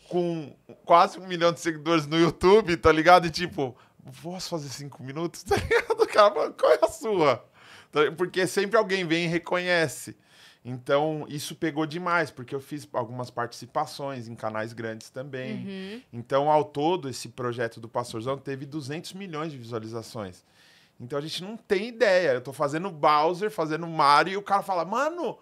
com quase um milhão de seguidores no YouTube, tá ligado? E tipo, posso fazer cinco minutos? Tá ligado? Cara, qual é a sua? Tá porque sempre alguém vem e reconhece. Então, isso pegou demais, porque eu fiz algumas participações em canais grandes também. Uhum. Então, ao todo, esse projeto do Pastorzão teve 200 milhões de visualizações. Então a gente não tem ideia. Eu tô fazendo Bowser, fazendo Mario, e o cara fala, mano,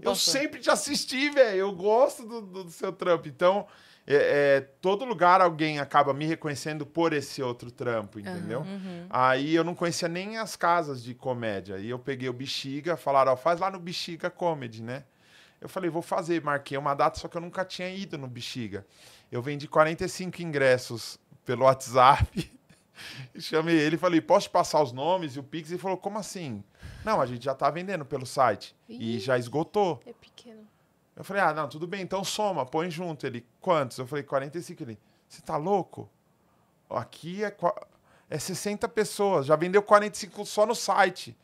eu sempre te assisti, velho. Eu gosto do, do, do, seu trampo. Então, é, é, todo lugar alguém acaba me reconhecendo por esse outro trampo, entendeu? Uhum, uhum. Aí eu não conhecia nem as casas de comédia. Aí eu peguei o Bexiga, falaram, ó, faz lá no Bexiga Comedy, né? Eu falei, vou fazer, marquei uma data, só que eu nunca tinha ido no Bexiga. Eu vendi 45 ingressos pelo WhatsApp. E chamei ele e falei, posso te passar os nomes e o Pix? Ele falou, como assim? Não, a gente já tá vendendo pelo site. Ih, e já esgotou. É pequeno. Eu falei, ah, não, tudo bem, então soma, põe junto. Ele, quantos? Eu falei, 45. Ele, você tá louco? Aqui é, é 60 pessoas, já vendeu 45 só no site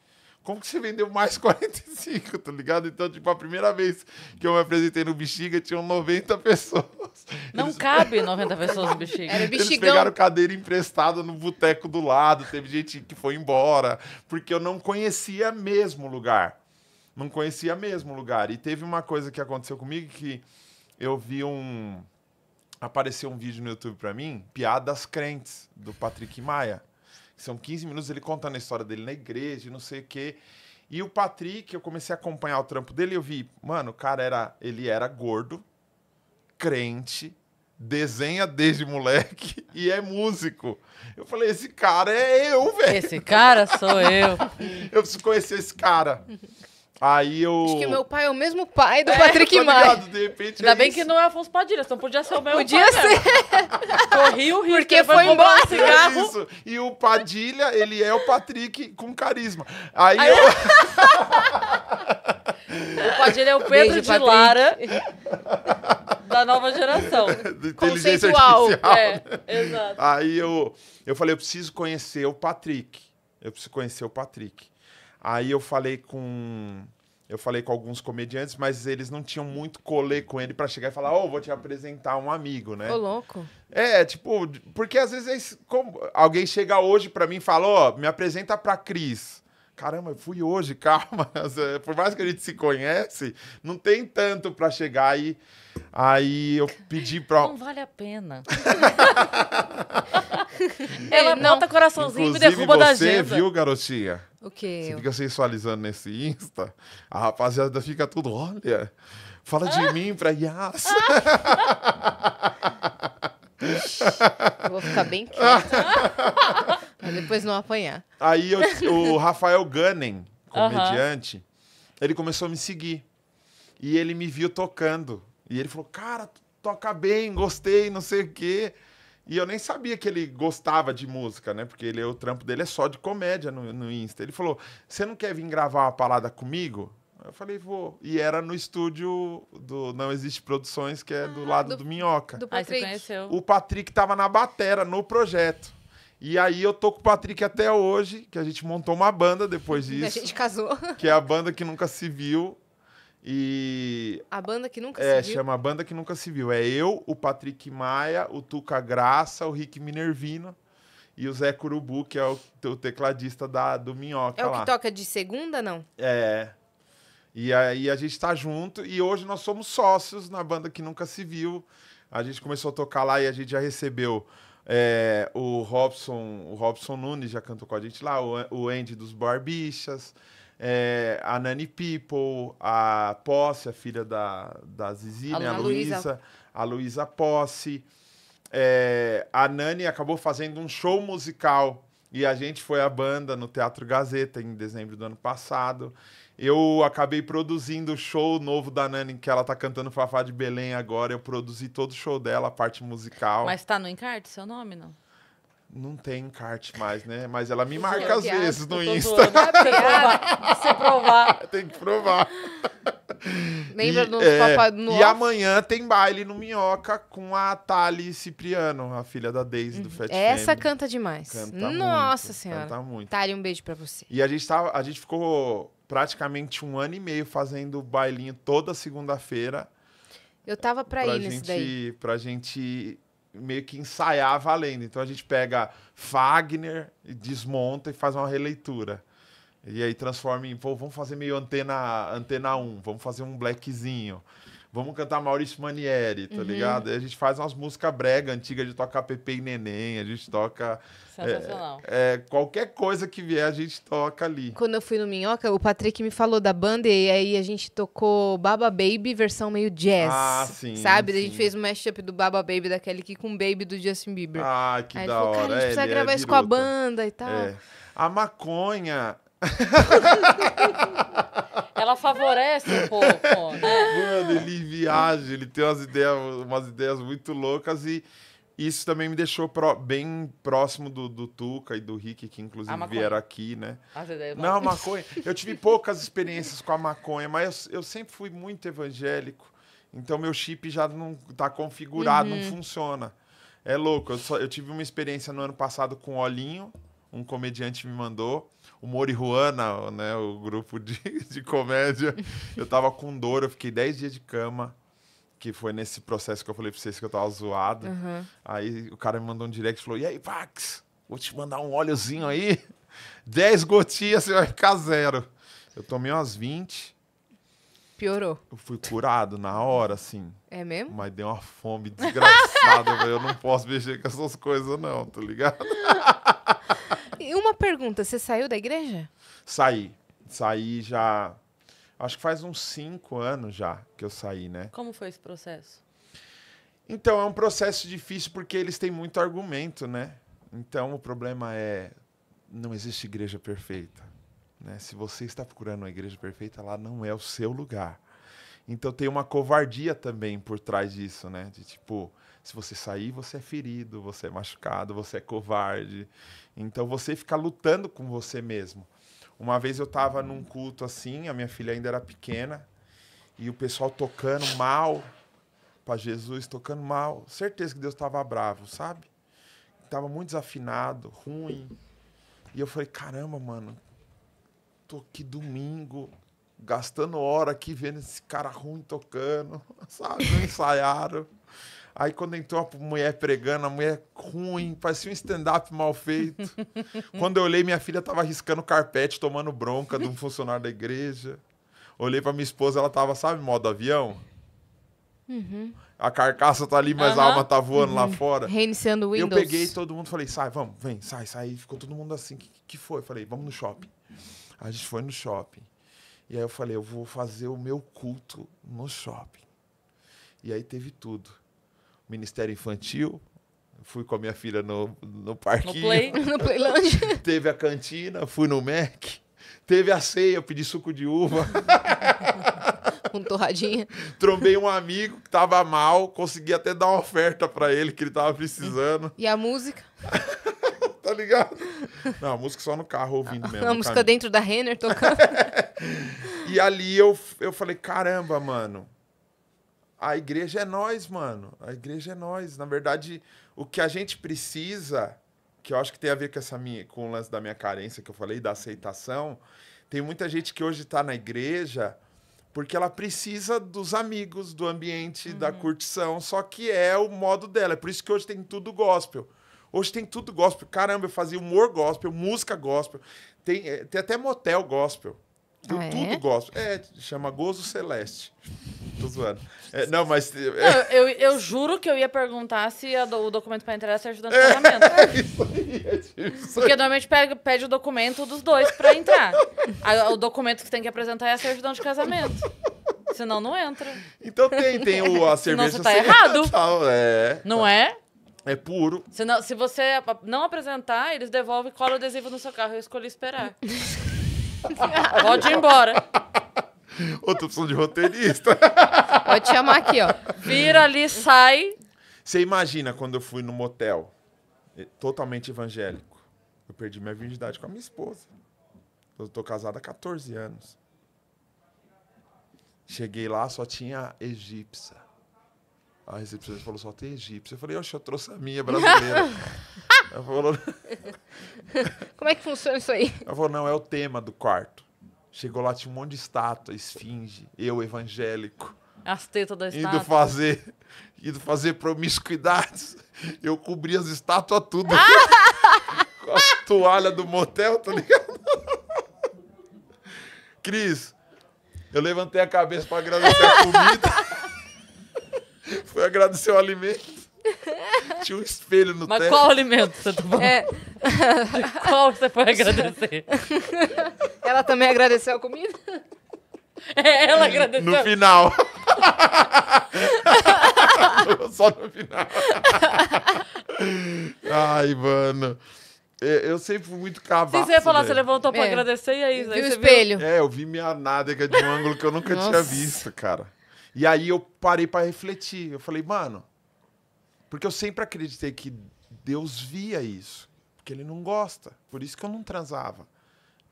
como que você vendeu mais 45, tá ligado? Então, tipo, a primeira vez que eu me apresentei no Bexiga, tinham 90 pessoas. Não Eles... cabe 90 pessoas no Bexiga. Era bexigão. Eles pegaram cadeira emprestada no boteco do lado, teve gente que foi embora, porque eu não conhecia mesmo o lugar. Não conhecia mesmo o lugar. E teve uma coisa que aconteceu comigo que eu vi um... Apareceu um vídeo no YouTube pra mim, Piadas Crentes, do Patrick Maia. São 15 minutos ele contando a história dele na igreja e não sei o quê. E o Patrick, eu comecei a acompanhar o trampo dele e eu vi, mano, o cara era. Ele era gordo, crente, desenha desde moleque e é músico. Eu falei, esse cara é eu, velho. Esse cara sou eu. eu preciso conhecer esse cara. Aí eu. Acho que meu pai é o mesmo pai do é, Patrick tá Maia. De repente. Ainda é bem isso. que não é Afonso Padilha, então podia ser o mesmo. Podia pai, ser. Corriu, riu, porque foi embora. Um cigarro. É isso. E o Padilha, ele é o Patrick com carisma. Aí, Aí eu. o Padilha é o Pedro Beijo, de Patrick. Lara. da nova geração. Inteligência artificial. É, exato. Aí eu, eu falei, eu preciso conhecer o Patrick. Eu preciso conhecer o Patrick. Aí eu falei com eu falei com alguns comediantes, mas eles não tinham muito colê com ele para chegar e falar, ô, oh, vou te apresentar um amigo, né? Ô, louco. É, tipo, porque às vezes como alguém chega hoje para mim e fala, ó, oh, me apresenta pra Cris caramba, fui hoje, calma. Por mais que a gente se conhece, não tem tanto para chegar aí. Aí eu pedi pra. Não vale a pena. Ela não. bota coraçãozinho e me derruba da agenda. Você viu, garotinha? O quê? Você fica sensualizando nesse Insta, a rapaziada fica tudo, olha, fala ah. de mim pra Yas. Ah. vou ficar bem quieta. Pra depois não apanhar. Aí eu- o Rafael Gunning, comediante, ele começou a me seguir. E ele me viu tocando. E ele falou: Cara, toca bem, gostei, não sei o quê. E eu nem sabia que ele gostava de música, né? Porque ele, o trampo dele é só de comédia no, no Insta. Ele falou: Você não quer vir gravar uma palada comigo? Eu falei, vou. E era no estúdio do Não Existe Produções, que é do ah, lado do, Minhoca. Do ah, você Patrick. conheceu. o Patrick tava na batera no projeto. E aí eu tô com o Patrick até hoje, que a gente montou uma banda depois disso. A gente casou. Que é a banda que nunca se viu. E. A banda que nunca é, se viu. É, chama a Banda que Nunca Se Viu. É eu, o Patrick Maia, o Tuca Graça, o Rick Minervino e o Zé Curubu, que é o, o tecladista da, do Minhoca. É o que toca de segunda, não? É. E aí a gente tá junto e hoje nós somos sócios na banda que nunca se viu. A gente começou a tocar lá e a gente já recebeu é, o Robson o Robson Nunes já cantou com a gente lá, o, Andy dos Barbichas, é, a Nani People, a Posse, a filha da, da Zizi, né, a, né? a Luísa, a Luísa Posse. É, a Nani acabou fazendo um show musical e a gente foi a banda no Teatro Gazeta em dezembro do ano passado. Eu acabei produzindo o show novo da Nani, que ela tá cantando Fafá de Belém agora. Eu produzi todo o show dela, a parte musical. Mas tá no encarte seu nome, não? Não tem encarte mais, né? Mas ela me marca é às vezes no Insta. Você é provar. Tem que provar. Lembra e, é, no E amanhã tem baile no Minhoca com a Thali Cipriano, a filha da Daisy uhum. do Fat Essa Family. canta demais. Canta Nossa muito, Senhora. Canta muito. Thali, um beijo pra você. E a gente, tava, a gente ficou praticamente um ano e meio fazendo bailinho toda segunda-feira. Eu tava pra, pra ir gente, nesse daí. Pra gente meio que ensaiar valendo. Então a gente pega Fagner, desmonta e faz uma releitura. E aí transforma em, pô, vamos fazer meio antena, antena 1, vamos fazer um blackzinho vamos cantar Maurício Manieri, tá uhum. ligado? E a gente faz umas músicas brega antigas, de tocar Pepe e Neném, a gente toca. É, Sensacional. É, é, qualquer coisa que vier, a gente toca ali. Quando eu fui no Minhoca, o Patrick me falou da banda e aí a gente tocou Baba Baby, versão meio jazz. Ah, sim. Sabe? Sim. A gente fez um mashup do Baba Baby da Kelly Key com Baby do Justin Bieber. Ah, que aí da falou, hora. Cara, a gente precisa é, gravar isso com a banda e tal. É. A maconha. Ela favorece um pouco. Né? Mano, ele viaja, ele tem umas ideias, umas ideias muito loucas e isso também me deixou pro, bem próximo do, do, Tuca e do Rick, que inclusive vieram aqui, né? As ideias não, maconha. Eu tive poucas experiências com a maconha, mas eu, eu sempre fui muito evangélico. Então meu chip já não tá configurado, uhum. não funciona. É louco. Eu, só, eu tive uma experiência no ano passado com o Olinho, um comediante me mandou o Morihuana, né, o grupo de, de comédia. Eu tava com dor, eu fiquei 10 dias de cama, que foi nesse processo que eu falei pra vocês que eu tava zoado. Uhum. Aí o cara me mandou um direct e falou: E aí, Pax, vou te mandar um óleozinho aí. 10 gotinhas, você vai ficar zero. Eu tomei umas 20. Piorou. Eu fui curado na hora, assim. É mesmo? Mas deu uma fome desgraçada, velho. Eu não posso mexer com essas coisas, não, tá ligado? E uma pergunta, você saiu da igreja? Saí. Saí já. Acho que faz uns cinco anos já que eu saí, né? Como foi esse processo? Então, é um processo difícil porque eles têm muito argumento, né? Então, o problema é: não existe igreja perfeita. Né? Se você está procurando uma igreja perfeita, lá não é o seu lugar. Então, tem uma covardia também por trás disso, né? De tipo, se você sair, você é ferido, você é machucado, você é covarde. Então você fica lutando com você mesmo. Uma vez eu estava num culto assim, a minha filha ainda era pequena, e o pessoal tocando mal para Jesus, tocando mal. Certeza que Deus estava bravo, sabe? Tava muito desafinado, ruim. E eu falei, caramba, mano, tô aqui domingo, gastando hora aqui vendo esse cara ruim tocando, sabe? Não ensaiaram. Aí quando entrou a mulher pregando, a mulher ruim, parecia um stand-up mal feito. quando eu olhei, minha filha tava riscando carpete, tomando bronca de um funcionário da igreja. Olhei pra minha esposa, ela tava, sabe, modo avião? Uhum. A carcaça tá ali, mas uhum. a alma tá voando uhum. lá fora. Reiniciando o Windows. Eu peguei todo mundo falei, sai, vamos, vem, sai, sai. Ficou todo mundo assim, que, que foi? Eu falei, vamos no shopping. A gente foi no shopping. E aí eu falei, eu vou fazer o meu culto no shopping. E aí teve tudo. Ministério Infantil. Fui com a minha filha no, no parquinho. No, play, no Playland. Teve a cantina, fui no Mac. Teve a ceia, pedi suco de uva. com torradinha. Trombei um amigo que tava mal, consegui até dar uma oferta para ele que ele tava precisando. E a música? tá ligado? Não, a música só no carro ouvindo mesmo. A música caminho. dentro da Renner tocando. e ali eu, eu falei: caramba, mano, a igreja é nós, mano. A igreja é nós. Na verdade, o que a gente precisa, que eu acho que tem a ver com, essa minha, com o lance da minha carência que eu falei, da aceitação, tem muita gente que hoje está na igreja porque ela precisa dos amigos, do ambiente, uhum. da curtição, só que é o modo dela. É por isso que hoje tem tudo gospel. Hoje tem tudo gospel. Caramba, eu fazia humor gospel, música gospel. Tem, eh, tem até motel gospel eu ah, é? Tudo gosto. É, chama Gozo Celeste. Tô zoando. É, não, mas. É... Eu, eu, eu, juro que eu ia perguntar se a, o documento pra entrar está ajudando o é, casamento. É isso aí, é tipo isso aí. Porque normalmente pega, pede o documento dos dois pra entrar. a, o documento que tem que apresentar é a certidão de casamento. Senão não entra. Então tem, tem o, a cerveja. Senão você tá errado. Tal, é, não tá. é? É puro. Senão, se você não apresentar, eles devolvem cola adesivo no seu carro. Eu escolhi esperar. Pode ir embora. Outra opção de roteirista. Pode chamar aqui, ó. Vira ali, sai. Você imagina quando eu fui no motel, eh, totalmente evangélico. Eu perdi minha virgindade com a minha esposa. Eu tô casado há 14 anos. Cheguei lá, só tinha egípcia. A recepcionista falou, só tem egípcio. Eu falei, oxe, eu trouxe a minha brasileira. Ela falou... Como é que funciona isso aí? Ela falou, não, é o tema do quarto. Chegou lá, tinha um monte de estátua, esfinge, eu evangélico. As tetas da estátua. Indo fazer, indo fazer promiscuidades. Eu cobri as estátuas tudo. com a toalha do motel, tá ligado? Cris, eu levantei a cabeça pra agradecer a comida. Foi agradecer o alimento. Tinha um espelho no Mas teto. qual alimento você tomou? É. De qual você foi agradecer? Ela também agradeceu a comida? É, ela agradeceu. No final. Só no final. Ai, mano. É, eu sempre fui muito cavalo. Você ia falar, você levantou pra é. agradecer e aí, Viu aí o espelho. Viu? É, eu vi minha nádega de um ângulo que eu nunca Nossa. tinha visto, cara. E aí eu parei para refletir. Eu falei, mano, porque eu sempre acreditei que Deus via isso, porque ele não gosta. Por isso que eu não transava.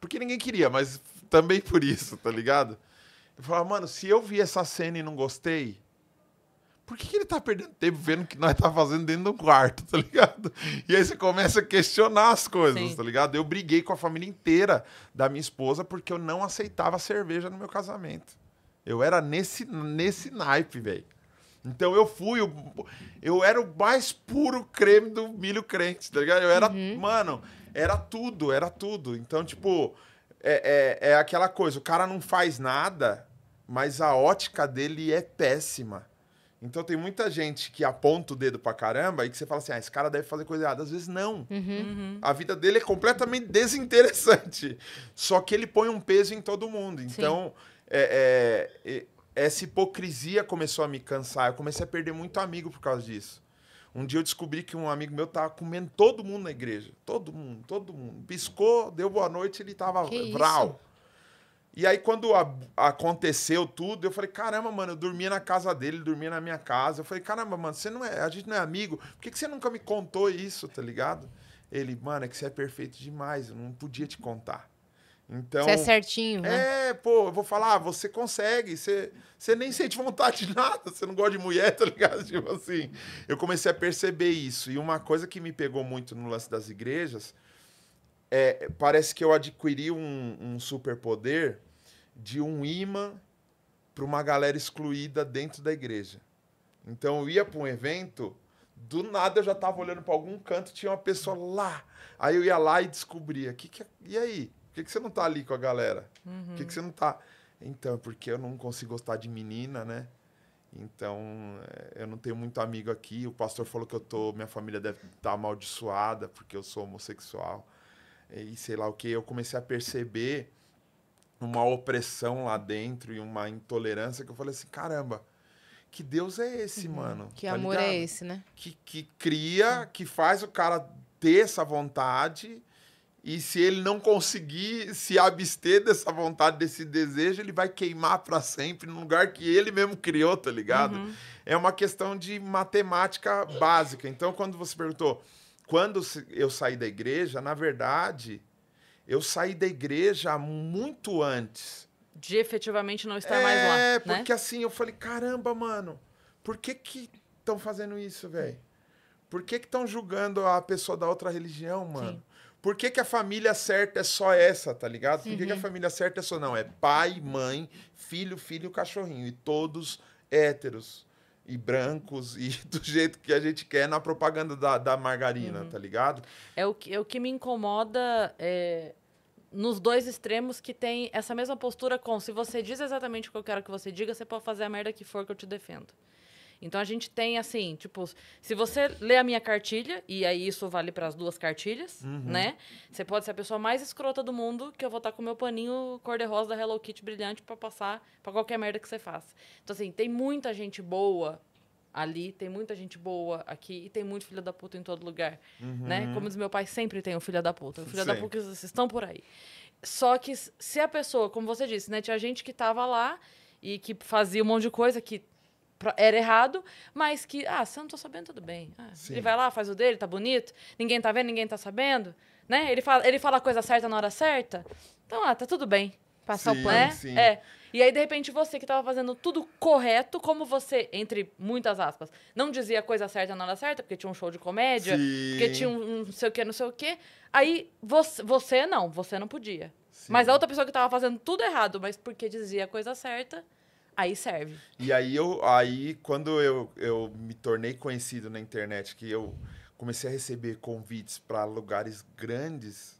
Porque ninguém queria, mas também por isso, tá ligado? Eu falava, mano, se eu vi essa cena e não gostei, por que, que ele tá perdendo tempo vendo o que nós tá fazendo dentro do quarto, tá ligado? E aí você começa a questionar as coisas, Sim. tá ligado? Eu briguei com a família inteira da minha esposa porque eu não aceitava cerveja no meu casamento. Eu era nesse, nesse naipe, velho. Então eu fui, eu, eu era o mais puro creme do milho crente, tá ligado? Eu era, uhum. mano, era tudo, era tudo. Então, tipo, é, é, é aquela coisa, o cara não faz nada, mas a ótica dele é péssima. Então tem muita gente que aponta o dedo pra caramba e que você fala assim, ah, esse cara deve fazer coisa errada. Às vezes não. Uhum, uhum. A vida dele é completamente desinteressante. Só que ele põe um peso em todo mundo. Então, Sim é, é, essa hipocrisia começou a me cansar. Eu comecei a perder muito amigo por causa disso. Um dia eu descobri que um amigo meu tava comendo todo mundo na igreja. Todo mundo, todo mundo. Piscou, deu boa noite, ele tava vral. E aí, quando a, aconteceu tudo, eu falei, caramba, mano, eu dormia na casa dele, dormia na minha casa. Eu falei, caramba, mano, você não é, a gente não é amigo. Por que, que você nunca me contou isso, tá ligado? Ele, mano, é que você é perfeito demais, eu não podia te contar. Então, você é certinho, né? É, pô, eu vou falar, ah, você consegue, você, você nem sente vontade de nada, você não gosta de mulher, tá ligado? Tipo assim, eu comecei a perceber isso. E uma coisa que me pegou muito no lance das igrejas é, parece que eu adquiri um, um superpoder de um imã para uma galera excluída dentro da igreja. Então eu ia para um evento, do nada eu já tava olhando para algum canto, tinha uma pessoa lá. Aí eu ia lá e descobria, que que é, e aí? que, que você não tá ali com a galera? Uhum. Por que, que você não tá? Então, é porque eu não consigo gostar de menina, né? Então, é, eu não tenho muito amigo aqui. O pastor falou que eu tô, minha família deve estar tá amaldiçoada porque eu sou homossexual. E sei lá o que. Eu comecei a perceber uma opressão lá dentro e uma intolerância que eu falei assim: caramba, que Deus é esse, uhum. mano? Que tá amor é ligado? é esse, né? Que, que cria, que faz o cara ter essa vontade e se ele não conseguir se abster dessa vontade, desse desejo, ele vai queimar para sempre no lugar que ele mesmo criou, tá ligado? Uhum. É uma questão de matemática básica. Então, quando você perguntou quando eu saí da igreja, na verdade, eu saí da igreja muito antes. De efetivamente não estar é, mais lá. É, porque assim, eu falei: caramba, mano, por que que estão fazendo isso, velho? Por que que estão julgando a pessoa da outra religião, mano? Sim por que, que a família certa é só essa, tá ligado? Por que, que a uhum. família certa é só não? É pai, mãe, filho, filho, cachorrinho. E todos héteros e brancos e do jeito que a gente quer na propaganda da, da margarina, uhum. tá ligado? É o, que, é o que me incomoda é, nos dois extremos que tem essa mesma postura com se você diz exatamente o que eu quero que você diga, você pode fazer a merda que for que eu te defendo. Então a gente tem assim, tipo, se você lê a minha cartilha, e aí isso vale para as duas cartilhas, uhum. né? Você pode ser a pessoa mais escrota do mundo, que eu vou estar tá com o meu paninho cor-de-rosa da Hello Kitty brilhante para passar para qualquer merda que você faça. Então, assim, tem muita gente boa ali, tem muita gente boa aqui e tem muito filho da puta em todo lugar, né? uhum. né? Como diz meu pai, sempre tem o filho da puta. O filho da puta vocês estão por aí. Só que se a pessoa, como você disse, né? Tinha gente que tava lá e que fazia um monte de coisa que era errado, mas que, ah, se eu não tô sabendo, tudo bem. Ah, ele vai lá, faz o dele, tá bonito, ninguém tá vendo, ninguém tá sabendo, né? Ele fala, ele fala a coisa certa na hora certa. Então, ah, tá tudo bem. Passar o plano. É, E aí, de repente, você que tava fazendo tudo correto, como você, entre muitas aspas, não dizia a coisa certa na hora certa, porque tinha um show de comédia, sim. porque tinha um, um não sei o que não sei o que Aí, você, você não, você não podia. Mas a outra pessoa que tava fazendo tudo errado, mas porque dizia a coisa certa, Aí serve. E aí eu aí quando eu, eu me tornei conhecido na internet, que eu comecei a receber convites para lugares grandes,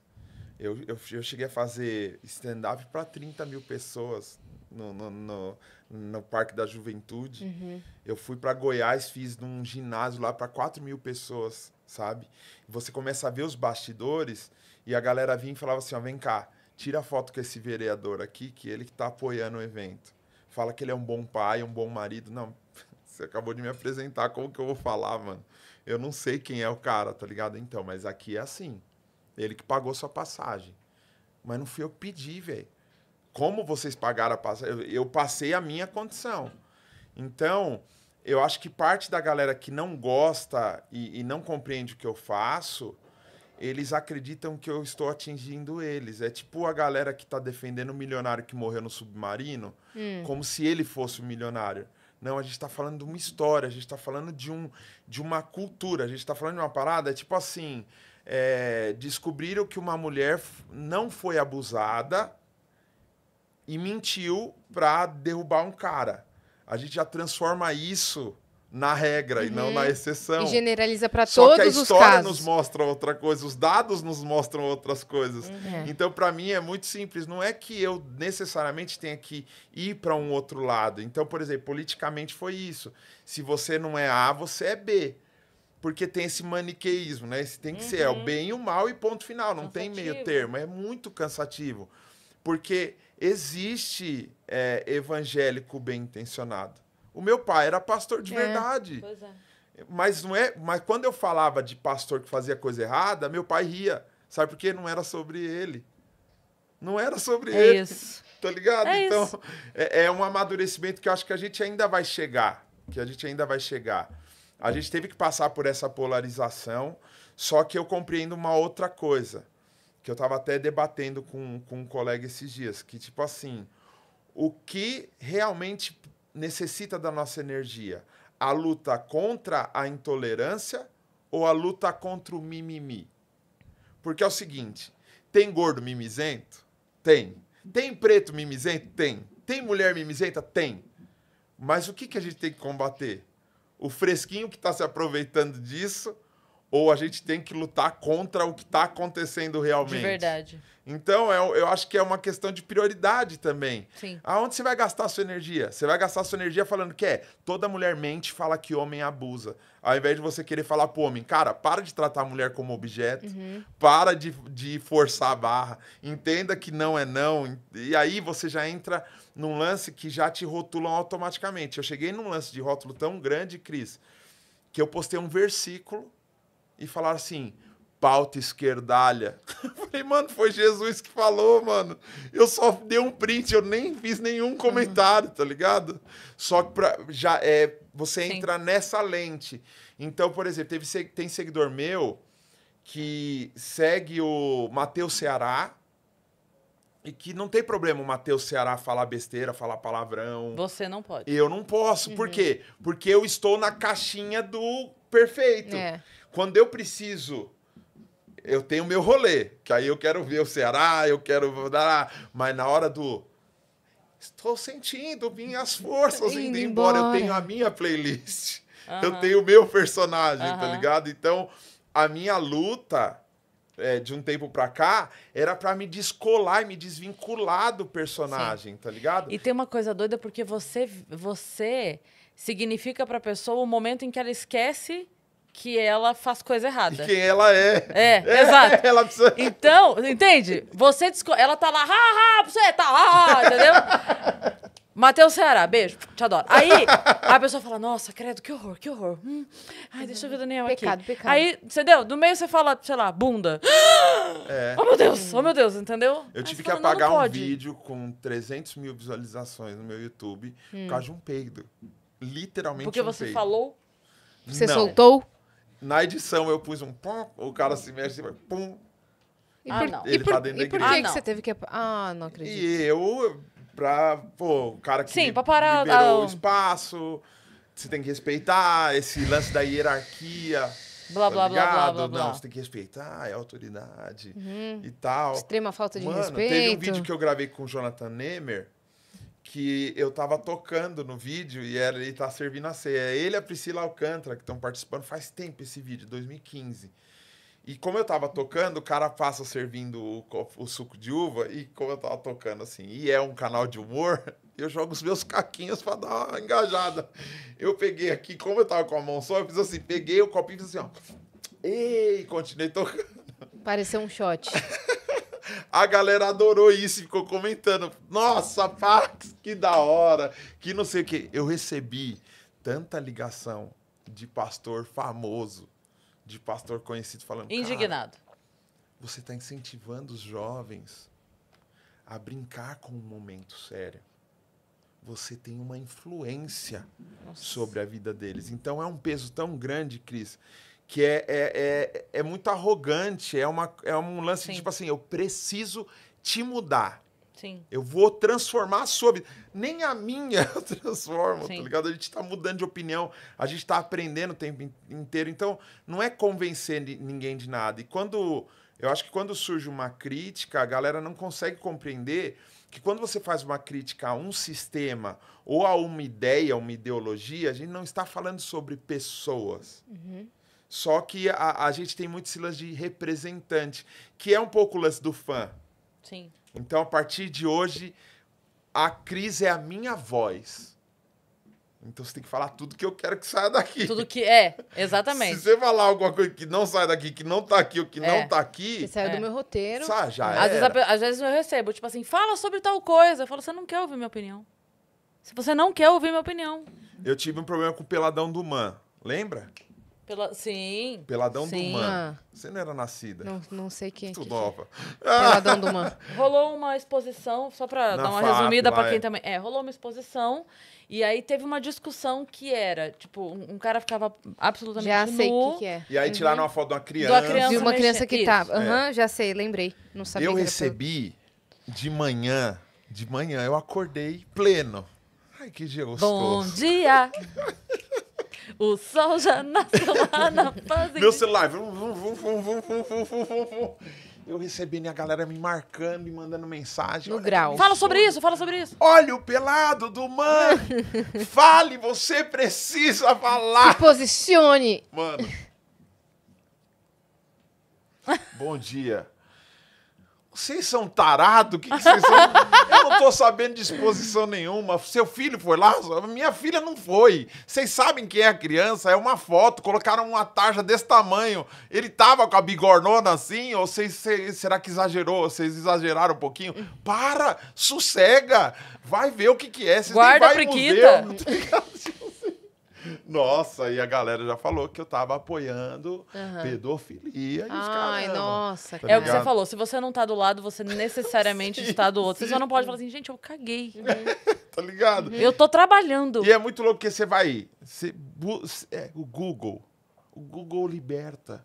eu, eu, eu, cheguei a fazer stand-up para 30 mil pessoas no, no, no, no Parque da Juventude. Uhum. Eu fui para Goiás, fiz num ginásio lá para 4 mil pessoas, sabe? Você começa a ver os bastidores e a galera vinha e falava assim: ó, vem cá, tira foto com esse vereador aqui, que ele que tá apoiando o evento fala que ele é um bom pai, um bom marido. Não, você acabou de me apresentar, como que eu vou falar, mano? Eu não sei quem é o cara, tá ligado? Então, mas aqui é assim. Ele que pagou sua passagem. Mas não fui eu que pedi, velho. Como vocês pagaram a passagem? Eu, eu passei a minha condição. Então, eu acho que parte da galera que não gosta e, e não compreende o que eu faço eles acreditam que eu estou atingindo eles. É tipo a galera que está defendendo o milionário que morreu no submarino, hum. como se ele fosse o milionário. Não, a gente está falando de uma história, a gente está falando de, um, de uma cultura, a gente está falando de uma parada, é tipo assim, é, descobriram que uma mulher não foi abusada e mentiu para derrubar um cara. A gente já transforma isso na regra uhum. e não uhum. na exceção. E generaliza para todos os casos. Só que a história nos mostra outra coisa, os dados nos mostram outras coisas. Uhum. É. Então, para mim é muito simples. Não é que eu necessariamente tenha que ir para um outro lado. Então, por exemplo, politicamente foi isso. Se você não é A, você é B. Porque tem esse maniqueísmo, né? Esse tem que uhum. ser é o uhum. bem e o mal e ponto final. Não cansativo. tem meio termo. É muito cansativo. Porque existe é, evangélico bem intencionado o meu pai era pastor de é, verdade. Pois é. Mas não é, mas quando eu falava de pastor que fazia coisa errada, meu pai ria. Sabe por quê? Não era sobre ele. Não era sobre é ele. Isso. Tá ligado? É então, isso. É, é um amadurecimento que eu acho que a gente ainda vai chegar. Que a gente ainda vai chegar. A gente teve que passar por essa polarização, só que eu compreendo uma outra coisa, que eu estava até debatendo com, com um colega esses dias, que tipo assim, o que realmente necessita da nossa energia? A luta contra a intolerância ou a luta contra o mimimi? Porque é o seguinte: tem gordo mimizento? Tem. Tem preto mimizento? Tem. Tem mulher mimizenta? Tem. Mas o que, que a gente tem que combater? O fresquinho que está se aproveitando disso ou a gente tem que lutar contra o que está acontecendo realmente. De verdade. Então, eu, é eu acho que é uma questão de prioridade também. Sim. Aonde você vai gastar sua energia? Você vai gastar sua energia falando que é, toda mulher mente fala que homem abusa. Ao invés de você querer falar pro homem, cara, para de tratar a mulher como objeto, uhum. para de, de forçar a barra, entenda que não é não. E aí você já entra num lance que já te rotulam automaticamente. Eu cheguei num lance de rótulo tão grande, Cris, que eu postei um versículo e falar assim: pauta esquerdalha. Eu falei, mano, foi Jesus que falou, mano. Eu só dei um print, eu nem fiz nenhum comentário, tá ligado? Só que pra, já é, você Sim. entra nessa lente. Então, por exemplo, teve, tem seguidor meu que segue o Matheus Ceará e que não tem problema o Matheus Ceará falar besteira, falar palavrão. Você não pode. Eu não posso. Uhum. Por quê? Porque eu estou na caixinha do perfeito. É. Quando eu preciso, eu tenho meu rolê, que aí eu quero ver o Ceará, eu quero dar, mas na hora do estou sentindo minhas forças indo, indo embora. embora, eu tenho a minha playlist. Uhum. Eu tenho o meu personagem, uhum. tá ligado? Então, a minha luta é, de um tempo pra cá era para me descolar e me desvincular do personagem, Sim. tá ligado? E tem uma coisa doida porque você você significa pra pessoa o momento em que ela esquece que ela faz coisa errada. E quem ela é. É, é exato. Ela precisa... Então, entende? Você desco... Ela tá lá, ha, ha, você tá, ha, ha, entendeu? Matheus Ceará, beijo, te adoro. Aí a pessoa fala, nossa, credo, que horror, que horror. Hum, ai, deixa eu ver o Daniel pecado, aqui. Pecado, pecado. Aí, entendeu? No meio você fala, sei lá, bunda. É. Oh, meu Deus, oh, meu Deus, entendeu? Eu tive que fala, apagar um vídeo com 300 mil visualizações no meu YouTube hum. por causa de um peido. Literalmente Porque um você falou? Você não. soltou? Na edição eu pus um pum, o cara se mexe e assim, vai pum. E por, ah, e tá por, tá e por que, ah, que você teve que. Ah, não acredito. E eu, pra. Pô, o cara que Sim, pra parar, liberou o espaço, você tem que respeitar esse lance da hierarquia. Blá, tá blá, blá, blá, blá, blá. Não, você tem que respeitar, é autoridade uhum. e tal. Extrema falta de Mano, respeito. Teve um vídeo que eu gravei com o Jonathan Nemer que eu tava tocando no vídeo e era, ele tá servindo a ceia. É ele e a Priscila Alcântara que estão participando faz tempo esse vídeo, 2015. E como eu tava tocando, o cara passa servindo o, o, suco de uva e como eu tava tocando assim, e é um canal de humor, eu jogo os meus caquinhos para dar uma engajada. Eu peguei aqui, como eu tava com a mão só, eu fiz assim, peguei o copinho e fiz assim, ó. E continuei tocando. Pareceu um shot. A galera adorou isso e ficou comentando. Nossa, Pax, que da hora. Que não sei o quê. Eu recebi tanta ligação de pastor famoso, de pastor conhecido falando. Indignado. Você está incentivando os jovens a brincar com um momento sério. Você tem uma influência Nossa. sobre a vida deles. Então é um peso tão grande, Cris, que é, é, é, é, muito arrogante, é, uma, é um lance Sim. de, tipo assim, eu preciso te mudar. Sim. Eu vou transformar a sua vida. Nem a minha eu transformo, tá Sim. tá ligado? A gente tá mudando de opinião, a gente tá aprendendo o tempo inteiro. Então, não é convencer ninguém de nada. E quando. Eu acho que quando surge uma crítica, a galera não consegue compreender que quando você faz uma crítica a um sistema ou a uma ideia, uma ideologia, a gente não está falando sobre pessoas. Uhum. Só que a, a gente tem muitos lance de representante, que é um pouco o lance do fã. Sim. Então, a partir de hoje, a Cris é a minha voz. Então você tem que falar tudo que eu quero que saia daqui. Tudo que é, exatamente. Se você falar alguma coisa que não sai daqui, que não tá aqui, o que é. não tá aqui. Que saiu é. do meu roteiro. Sá, já às, era. Vezes, às vezes eu recebo, tipo assim, fala sobre tal coisa. Eu falo, você não quer ouvir minha opinião. Se você não quer ouvir minha opinião. Eu tive um problema com o peladão do Man, lembra? Pela... Sim. Peladão Sim. do Man. Ah. Você não era nascida. Não, não sei quem. É tu nova. É. Peladão do Man. rolou uma exposição, só para dar uma FAP, resumida para quem é. também. É, rolou uma exposição e aí teve uma discussão que era, tipo, um cara ficava absolutamente Já nu, sei o que, que, é. E aí uhum. tiraram uma foto de uma criança. De uma criança, uma criança que tava. Tá. Aham, uhum, é. já sei, lembrei. Não sabia. Eu recebi de manhã, de manhã eu acordei pleno. Ai, que dia gostoso. Bom dia. O sol já nasceu lá na fazenda. Meu celular. Eu recebendo a galera me marcando, e mandando mensagem. No grau. Fala sobre isso, fala sobre isso. Olha o pelado do man, Fale, você precisa falar. Se posicione. Mano. Bom dia vocês são tarado? O que, vocês são? Eu não tô sabendo de exposição nenhuma. Seu filho foi lá? Minha filha não foi. Vocês sabem quem é a criança? É uma foto, colocaram uma tarja desse tamanho. Ele tava com a bigornona assim? Ou vocês, será que exagerou? Vocês exageraram um pouquinho? Para! Sossega! Vai ver o que que é. Vocês Guarda nem vai a Nossa, e a galera já falou que eu tava apoiando uhum. pedofilia e Ai, os caras. Ai, nossa. Tá é o que você falou, se você não tá do lado, você necessariamente sim, está do outro. Sim. Você só não pode falar assim, gente, eu caguei. Uhum. tá ligado? Eu tô trabalhando. E é muito louco que você vai. Você, é, o Google. O Google liberta.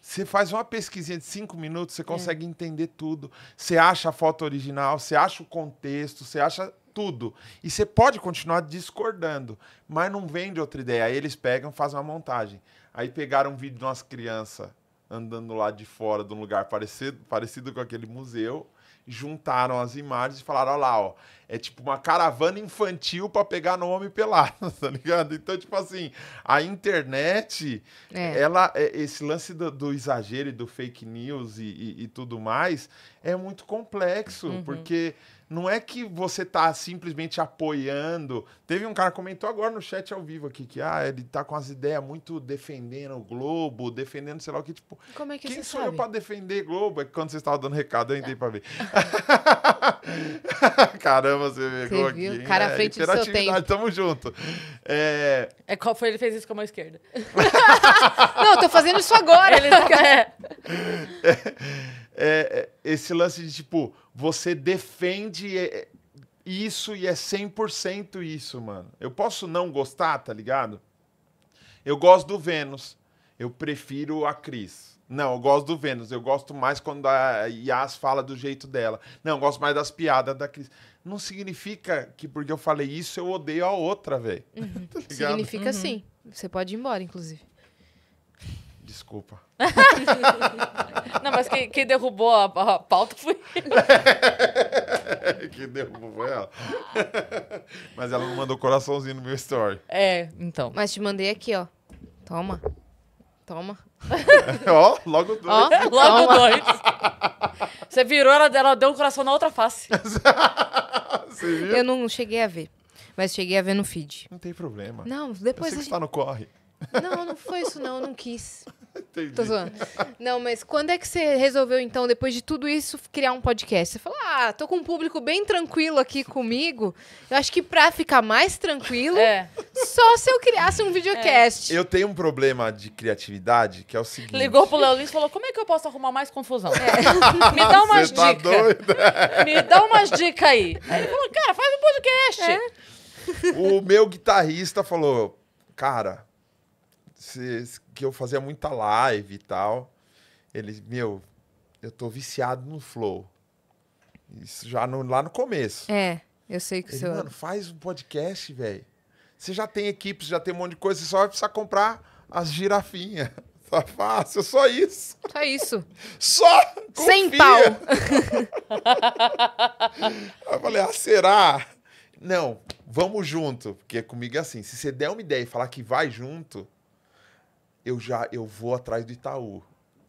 Você faz uma pesquisinha de cinco minutos, você é. consegue é. entender tudo. Você acha a foto original, você acha o contexto, você acha tudo. E você pode continuar discordando, mas não vende outra ideia. Aí eles pegam, fazem uma montagem. Aí pegaram um vídeo de umas crianças andando lá de fora de um lugar parecido, parecido com aquele museu, juntaram as imagens e falaram: olha lá, ó, é tipo uma caravana infantil para pegar no homem pelado, tá ligado? Então, tipo assim, a internet, é. ela, é, esse lance do, do, exagero e do fake news e, e, e tudo mais é muito complexo, uhum. porque não é que você tá simplesmente apoiando. Teve um cara comentou agora no chat ao vivo aqui que ah, ele tá com as ideias muito defendendo o Globo, defendendo sei lá o que tipo. Como é que quem sou sabe? eu para defender Globo? É que quando você estava dando recado eu entrei para ver. Caramba, você pegou aqui. Viu? Cara à é, frente é, do seu tempo. Tamo junto. É... é qual foi ele fez isso com a mão esquerda? não, eu tô fazendo isso agora. Ele... Tá- é. é... É, é, esse lance de tipo, você defende é, é, isso e é 100% isso, mano. Eu posso não gostar, tá ligado? Eu gosto do Vênus. Eu prefiro a Cris. Não, eu gosto do Vênus. Eu gosto mais quando a Yas fala do jeito dela. Não, eu gosto mais das piadas da Cris. Não significa que porque eu falei isso eu odeio a outra, velho. Uhum. tá significa uhum. sim. Você pode ir embora, inclusive. Desculpa. não, mas quem, quem derrubou a, a, pauta foi. quem derrubou foi ela. mas ela não mandou coraçãozinho no meu story. É, então. Mas te mandei aqui, ó. Toma. Toma. Ó, oh, logo dois. oh, logo Toma. dois. Você virou, ela, ela deu um coração na outra face. Você viu? Eu não cheguei a ver. Mas cheguei a ver no feed. Não tem problema. Não, depois. você que gente... está no corre. Não, não foi isso, não. Não quis. Entendi. Tô zoando. Não, mas quando é que você resolveu, então, depois de tudo isso, criar um podcast? Você falou, ah, tô com um público bem tranquilo aqui comigo. Eu acho que pra ficar mais tranquilo, é. só se eu criasse um videocast. É. Eu tenho um problema de criatividade, que é o seguinte... Ligou pro Léo Lins e falou, como é que eu posso arrumar mais confusão? É. Me dá umas tá dicas. Me dá umas dicas aí. Aí ele falou, cara, faz um podcast. É. O meu guitarrista falou, cara que eu fazia muita live e tal. Ele, meu, eu tô viciado no flow. Isso já no, lá no começo. É, eu sei que o senhor. Mano, faz um podcast, velho. Você já tem equipe, já tem um monte de coisa, você só vai precisar comprar as girafinhas. Tá fácil, só isso. Só isso. Só! Confia. Sem pau! eu falei, ah, será? Não, vamos junto. Porque comigo é assim, se você der uma ideia e falar que vai junto, eu já eu vou atrás do Itaú.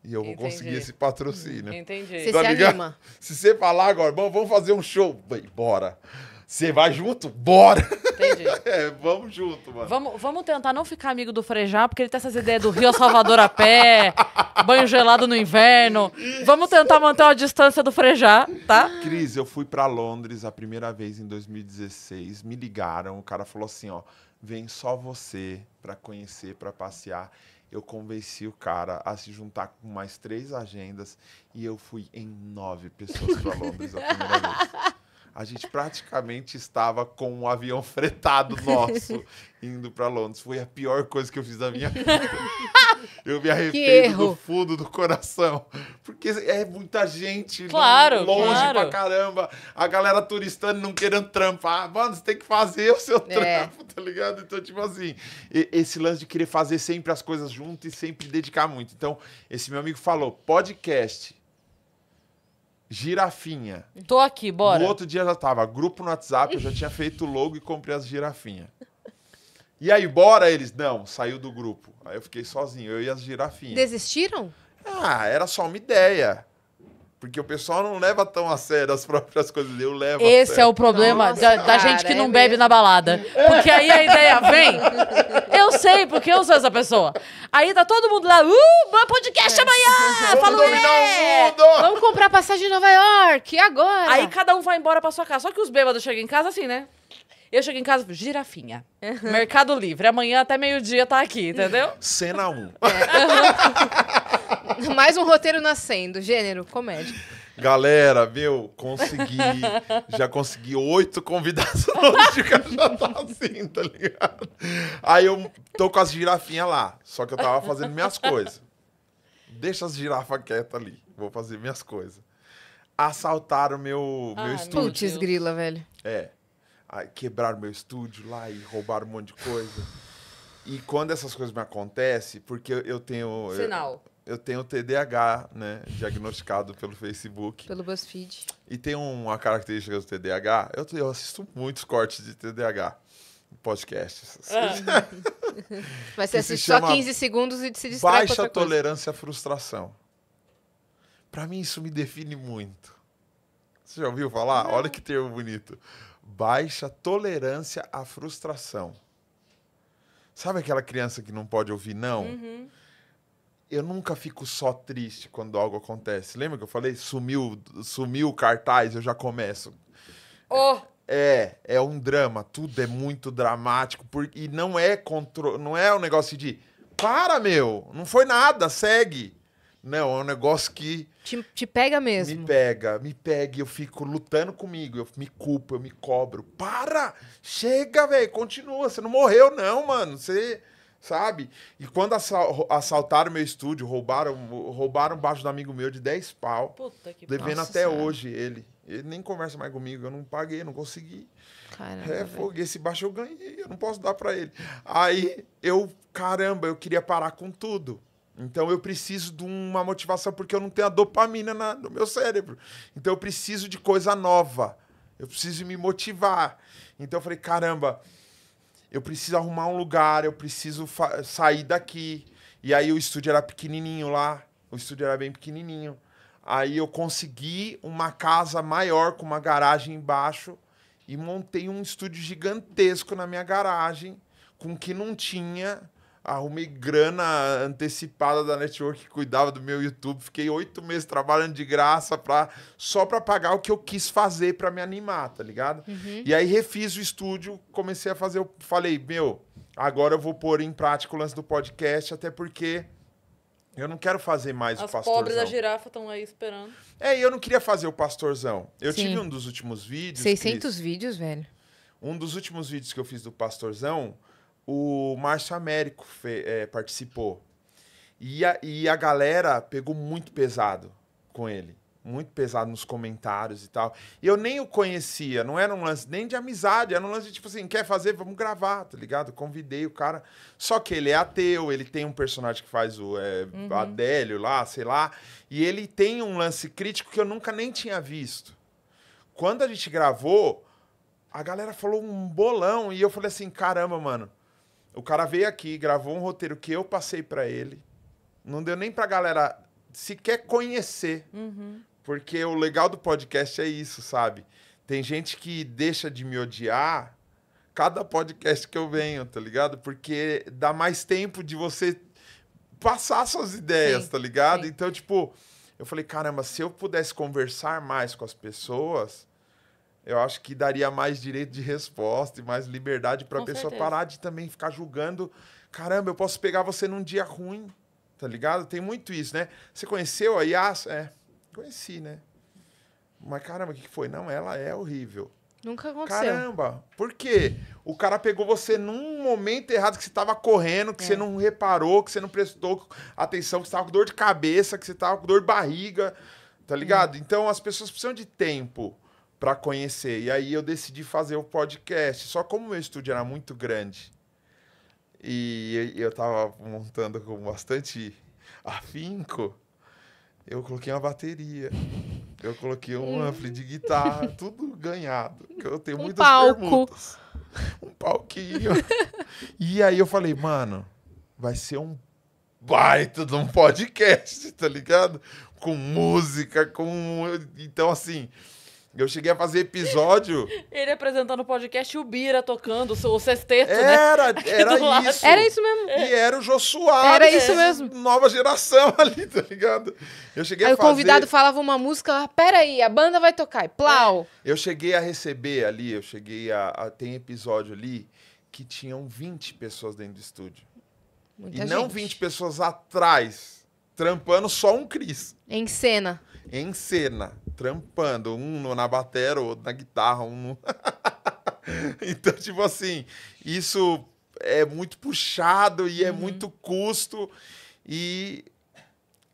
E eu Entendi. vou conseguir esse patrocínio. Hum, entendi. Você tá se ligado? anima. Se você falar agora, vamos fazer um show, bora. Você vai junto? Bora! Entendi. é, vamos junto, mano. Vamos, vamos tentar não ficar amigo do Frejá, porque ele tem essas ideias do Rio Salvador a pé, banho gelado no inverno. Vamos tentar manter uma distância do Frejá, tá? Cris, eu fui para Londres a primeira vez em 2016, me ligaram, o cara falou assim, ó, vem só você para conhecer, para passear eu convenci o cara a se juntar com mais três agendas e eu fui em nove pessoas para Londres a primeira vez. A gente praticamente estava com um avião fretado nosso indo para Londres. Foi a pior coisa que eu fiz da minha vida. Eu me arrependo do fundo do coração. Porque é muita gente. Né? Claro, longe claro. pra caramba. A galera turistando não querendo trampar. Ah, mano, você tem que fazer o seu é. trampo, tá ligado? Então, tipo assim, esse lance de querer fazer sempre as coisas junto e sempre dedicar muito. Então, esse meu amigo falou: podcast. Girafinha. Tô aqui, bora. No outro dia já tava. Grupo no WhatsApp, eu já tinha feito logo e comprei as girafinhas. E aí, bora? Eles, não, saiu do grupo. Aí eu fiquei sozinho, eu e as girafinhas. Desistiram? Ah, era só uma ideia. Porque o pessoal não leva tão a sério as próprias coisas. Eu levo. Esse é o problema Nossa, da, da cara, gente que não é bebe mesmo. na balada. Porque aí a ideia vem. Eu sei, porque eu sou essa pessoa. Aí tá todo mundo lá, uh, podcast é. amanhã! Vamos é, Vamos comprar passagem em Nova York, agora! Aí cada um vai embora pra sua casa. Só que os bêbados chegam em casa assim, né? Eu cheguei em casa, girafinha. Uhum. Mercado Livre. Amanhã até meio-dia tá aqui, entendeu? Cena 1. Um. É. Mais um roteiro nascendo. Gênero, comédia. Galera, meu, consegui. já consegui oito convidações de cajadá assim, tá ligado? Aí eu tô com as girafinhas lá. Só que eu tava fazendo minhas coisas. Deixa as girafas quietas ali. Vou fazer minhas coisas. Assaltaram meu, ah, meu estúdio. Putz, grila, velho. É quebrar meu estúdio lá e roubar um monte de coisa. E quando essas coisas me acontecem, porque eu tenho. Sinal. Eu, eu tenho TDAH, né? Diagnosticado pelo Facebook. Pelo BuzzFeed. E tem uma característica do TDAH. Eu, eu assisto muitos cortes de TDAH. Podcasts. Ah. Mas você assiste só 15 segundos e se distrai. Baixa tolerância à frustração. Para mim, isso me define muito. Você já ouviu falar? Não. Olha que termo bonito baixa tolerância à frustração. Sabe aquela criança que não pode ouvir não? Uhum. Eu nunca fico só triste quando algo acontece. Lembra que eu falei? Sumiu, sumiu o cartaz, eu já começo. Oh. É, é, é um drama, tudo é muito dramático por, e não é contro, não é um negócio de para, meu, não foi nada, segue. Não, é um negócio que. Te, te, pega mesmo. Me pega, me pega. E eu fico lutando comigo. Eu me culpo, eu me cobro. Para! Chega, velho. Continua. Você não morreu, não, mano. Você. Sabe? E quando assaltaram meu estúdio, roubaram roubaram o baixo do amigo meu de 10 pau. Puta que Devendo até senhora. hoje ele. Ele nem conversa mais comigo. Eu não paguei, não consegui. Caramba, é, esse baixo eu ganhei, eu não posso dar para ele. Aí eu, caramba, eu queria parar com tudo. Então eu preciso de uma motivação porque eu não tenho a dopamina na, no meu cérebro. Então eu preciso de coisa nova. Eu preciso me motivar. Então eu falei, caramba, eu preciso arrumar um lugar, eu preciso sair daqui. E aí o estúdio era pequenininho lá, o estúdio era bem pequenininho. Aí eu consegui uma casa maior com uma garagem embaixo e montei um estúdio gigantesco na minha garagem com o que não tinha arrumei grana antecipada da network que cuidava do meu YouTube. Fiquei oito meses trabalhando de graça pra, só para pagar o que eu quis fazer para me animar, tá ligado? Uhum. E aí refiz o estúdio, comecei a fazer. Eu falei, meu, agora eu vou pôr em prática o lance do podcast, até porque. Eu não quero fazer mais As o pastorzão. As pobres da girafa estão aí esperando. É, e eu não queria fazer o pastorzão. Eu Sim. tive um dos últimos vídeos. 600 Chris, vídeos, velho. Um dos últimos vídeos que eu fiz do pastorzão, o Márcio Américo fe, é, participou. E a, e a galera pegou muito pesado com ele. Muito pesado nos comentários e tal. E eu nem o conhecia, não era um lance nem de amizade, era um lance de tipo assim: quer fazer? Vamos gravar, tá ligado? Convidei o cara. Só que ele é ateu, ele tem um personagem que faz o é, uhum. Adélio lá, sei lá. E ele tem um lance crítico que eu nunca nem tinha visto. Quando a gente gravou, a galera falou um bolão e eu falei assim: caramba, mano, o cara veio aqui, gravou um roteiro que eu passei para ele. Não deu nem pra galera sequer conhecer. Uhum. Porque o legal do podcast é isso, sabe? Tem gente que deixa de me odiar cada podcast que eu venho, tá ligado? Porque dá mais tempo de você passar suas ideias, sim, tá ligado? Sim. Então, tipo, eu falei, caramba, se eu pudesse conversar mais com as pessoas, eu acho que daria mais direito de resposta e mais liberdade para a pessoa certeza. parar de também ficar julgando. Caramba, eu posso pegar você num dia ruim, tá ligado? Tem muito isso, né? Você conheceu a Yas? É, conheci, né? Mas caramba, o que foi? Não, ela é horrível. Nunca aconteceu. Caramba, por quê? O cara pegou você num momento errado que você estava correndo, que é. você não reparou, que você não prestou atenção, que você estava com dor de cabeça, que você estava com dor de barriga, tá ligado? É. Então as pessoas precisam de tempo para conhecer. E aí eu decidi fazer o podcast. Só como meu estúdio era muito grande e eu tava montando com bastante afinco, eu coloquei uma bateria. Eu coloquei um hum. ampli de guitarra, tudo ganhado. Eu tenho um muitas palco. permutas. Um palquinho. e aí eu falei, mano, vai ser um baita de um podcast, tá ligado? Com música, com. Então, assim, eu cheguei a fazer episódio. Ele apresentando o podcast e o Bira tocando o sexteto. Era, né? era isso. Era isso mesmo. É. E era o Jô Soares. Era isso mesmo. Nova geração ali, tá ligado? Eu cheguei Aí a fazer. o convidado falava uma música, peraí, a banda vai tocar. E plau. É. Eu cheguei a receber ali, eu cheguei a, a. Tem episódio ali que tinham 20 pessoas dentro do estúdio. Muita e gente. não 20 pessoas atrás, trampando só um Cris. Em cena. Em cena trampando, um na batera, outro na guitarra, um no... então, tipo assim, isso é muito puxado e é uhum. é muito custo e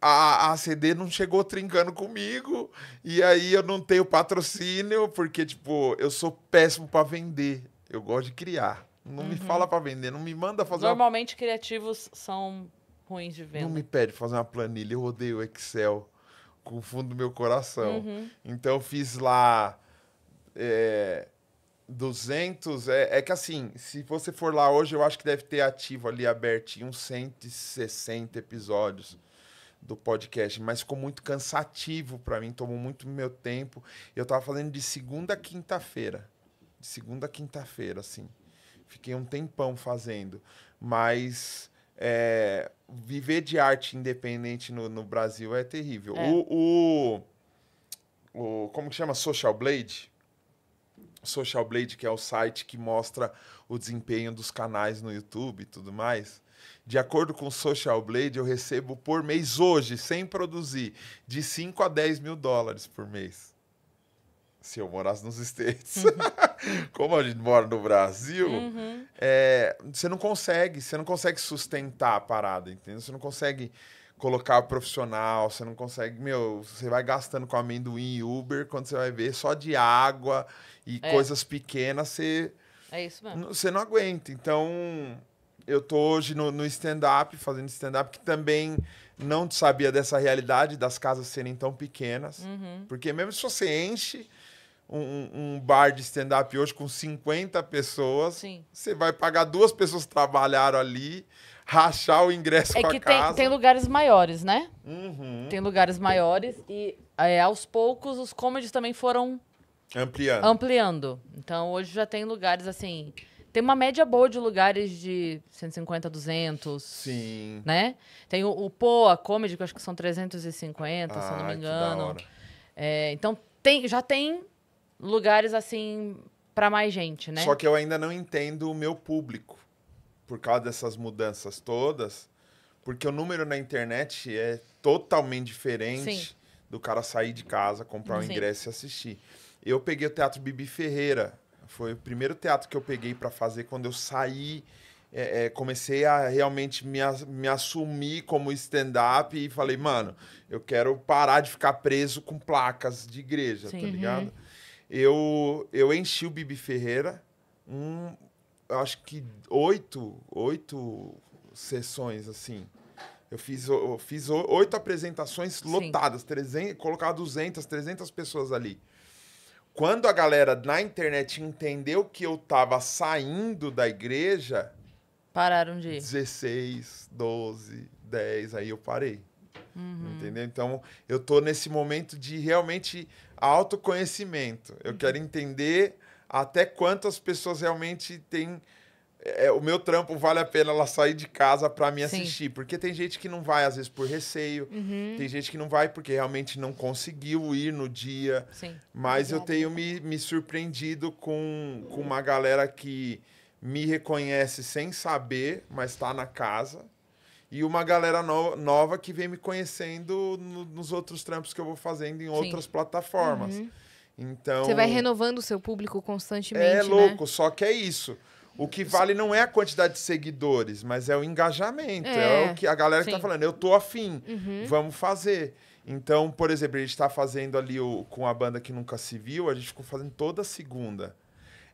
a, a CD não chegou trincando comigo e aí eu não tenho patrocínio porque tipo eu sou péssimo para vender eu gosto de criar não uhum. me fala para vender não me manda fazer normalmente uma... criativos são ruins de venda não me pede fazer uma planilha eu odeio Excel com o fundo do meu coração. Uhum. Então eu fiz lá é, 200. É, é, que assim, se você for lá hoje, eu acho que deve ter ativo ali aberto uns 160 episódios do podcast, mas ficou muito cansativo para mim, tomou muito meu tempo. Eu tava fazendo de segunda a quinta-feira. De segunda a quinta-feira, assim. Fiquei um tempão fazendo. Mas é, viver de arte independente no, no Brasil é terrível. É. O, o, o. Como que chama? Social Blade? Social Blade, que é o site que mostra o desempenho dos canais no YouTube e tudo mais. De acordo com o Social Blade, eu recebo por mês hoje, sem produzir, de 5 a 10 mil dólares por mês. Se eu morasse nos States. como a gente mora no Brasil, uhum. é, você não consegue, você não consegue sustentar a parada, entendeu? Você não consegue colocar profissional, você não consegue, meu, você vai gastando com amendoim e Uber, quando você vai ver só de água e é. coisas pequenas, você É isso mesmo. Você não aguenta. Então, eu tô hoje no, no stand-up, fazendo stand-up, que também não sabia dessa realidade das casas serem tão pequenas. Uhum. Porque mesmo se você enche, um, um bar de stand-up hoje com 50 pessoas, Sim. você vai pagar duas pessoas que trabalharam ali, rachar o ingresso é com que tem, tem lugares maiores, né? Uhum. Tem lugares maiores e é, aos poucos os comedies também foram ampliando. ampliando. Então hoje já tem lugares assim. Tem uma média boa de lugares de 150, 200. Sim. Né? Tem o, o Poa Comedy, que eu acho que são 350, ah, se não me ah, engano. É, então tem, já tem lugares assim para mais gente, né? Só que eu ainda não entendo o meu público por causa dessas mudanças todas, porque o número na internet é totalmente diferente Sim. do cara sair de casa, comprar Sim. um ingresso e assistir. Eu peguei o Teatro Bibi Ferreira, foi o primeiro teatro que eu peguei para fazer quando eu saí é, é, comecei a realmente me, me assumir como stand-up e falei, mano, eu quero parar de ficar preso com placas de igreja, tá Sim, tá ligado? Uhum. Eu, eu enchi o Bibi Ferreira, um, acho que oito, oito sessões, assim. Eu fiz, eu fiz oito apresentações lotadas, 300, colocar 200, 300 pessoas ali. Quando a galera na internet entendeu que eu tava saindo da igreja. Pararam de ir. 16, 12, 10, aí eu parei. Uhum. Entendeu? Então eu tô nesse momento de realmente autoconhecimento. Eu uhum. quero entender até quantas pessoas realmente têm. É, o meu trampo vale a pena ela sair de casa para me Sim. assistir. Porque tem gente que não vai, às vezes, por receio. Uhum. Tem gente que não vai porque realmente não conseguiu ir no dia. Sim. Mas Exato. eu tenho me, me surpreendido com, com uma galera que me reconhece sem saber, mas está na casa. E uma galera no, nova que vem me conhecendo no, nos outros trampos que eu vou fazendo em Sim. outras plataformas. Uhum. Então. Você vai renovando o seu público constantemente. É né? louco, né? só que é isso. O que vale não é a quantidade de seguidores, mas é o engajamento. É, é o que a galera que tá falando, eu tô afim, uhum. vamos fazer. Então, por exemplo, a gente está fazendo ali o, com a banda que nunca se viu, a gente ficou fazendo toda segunda.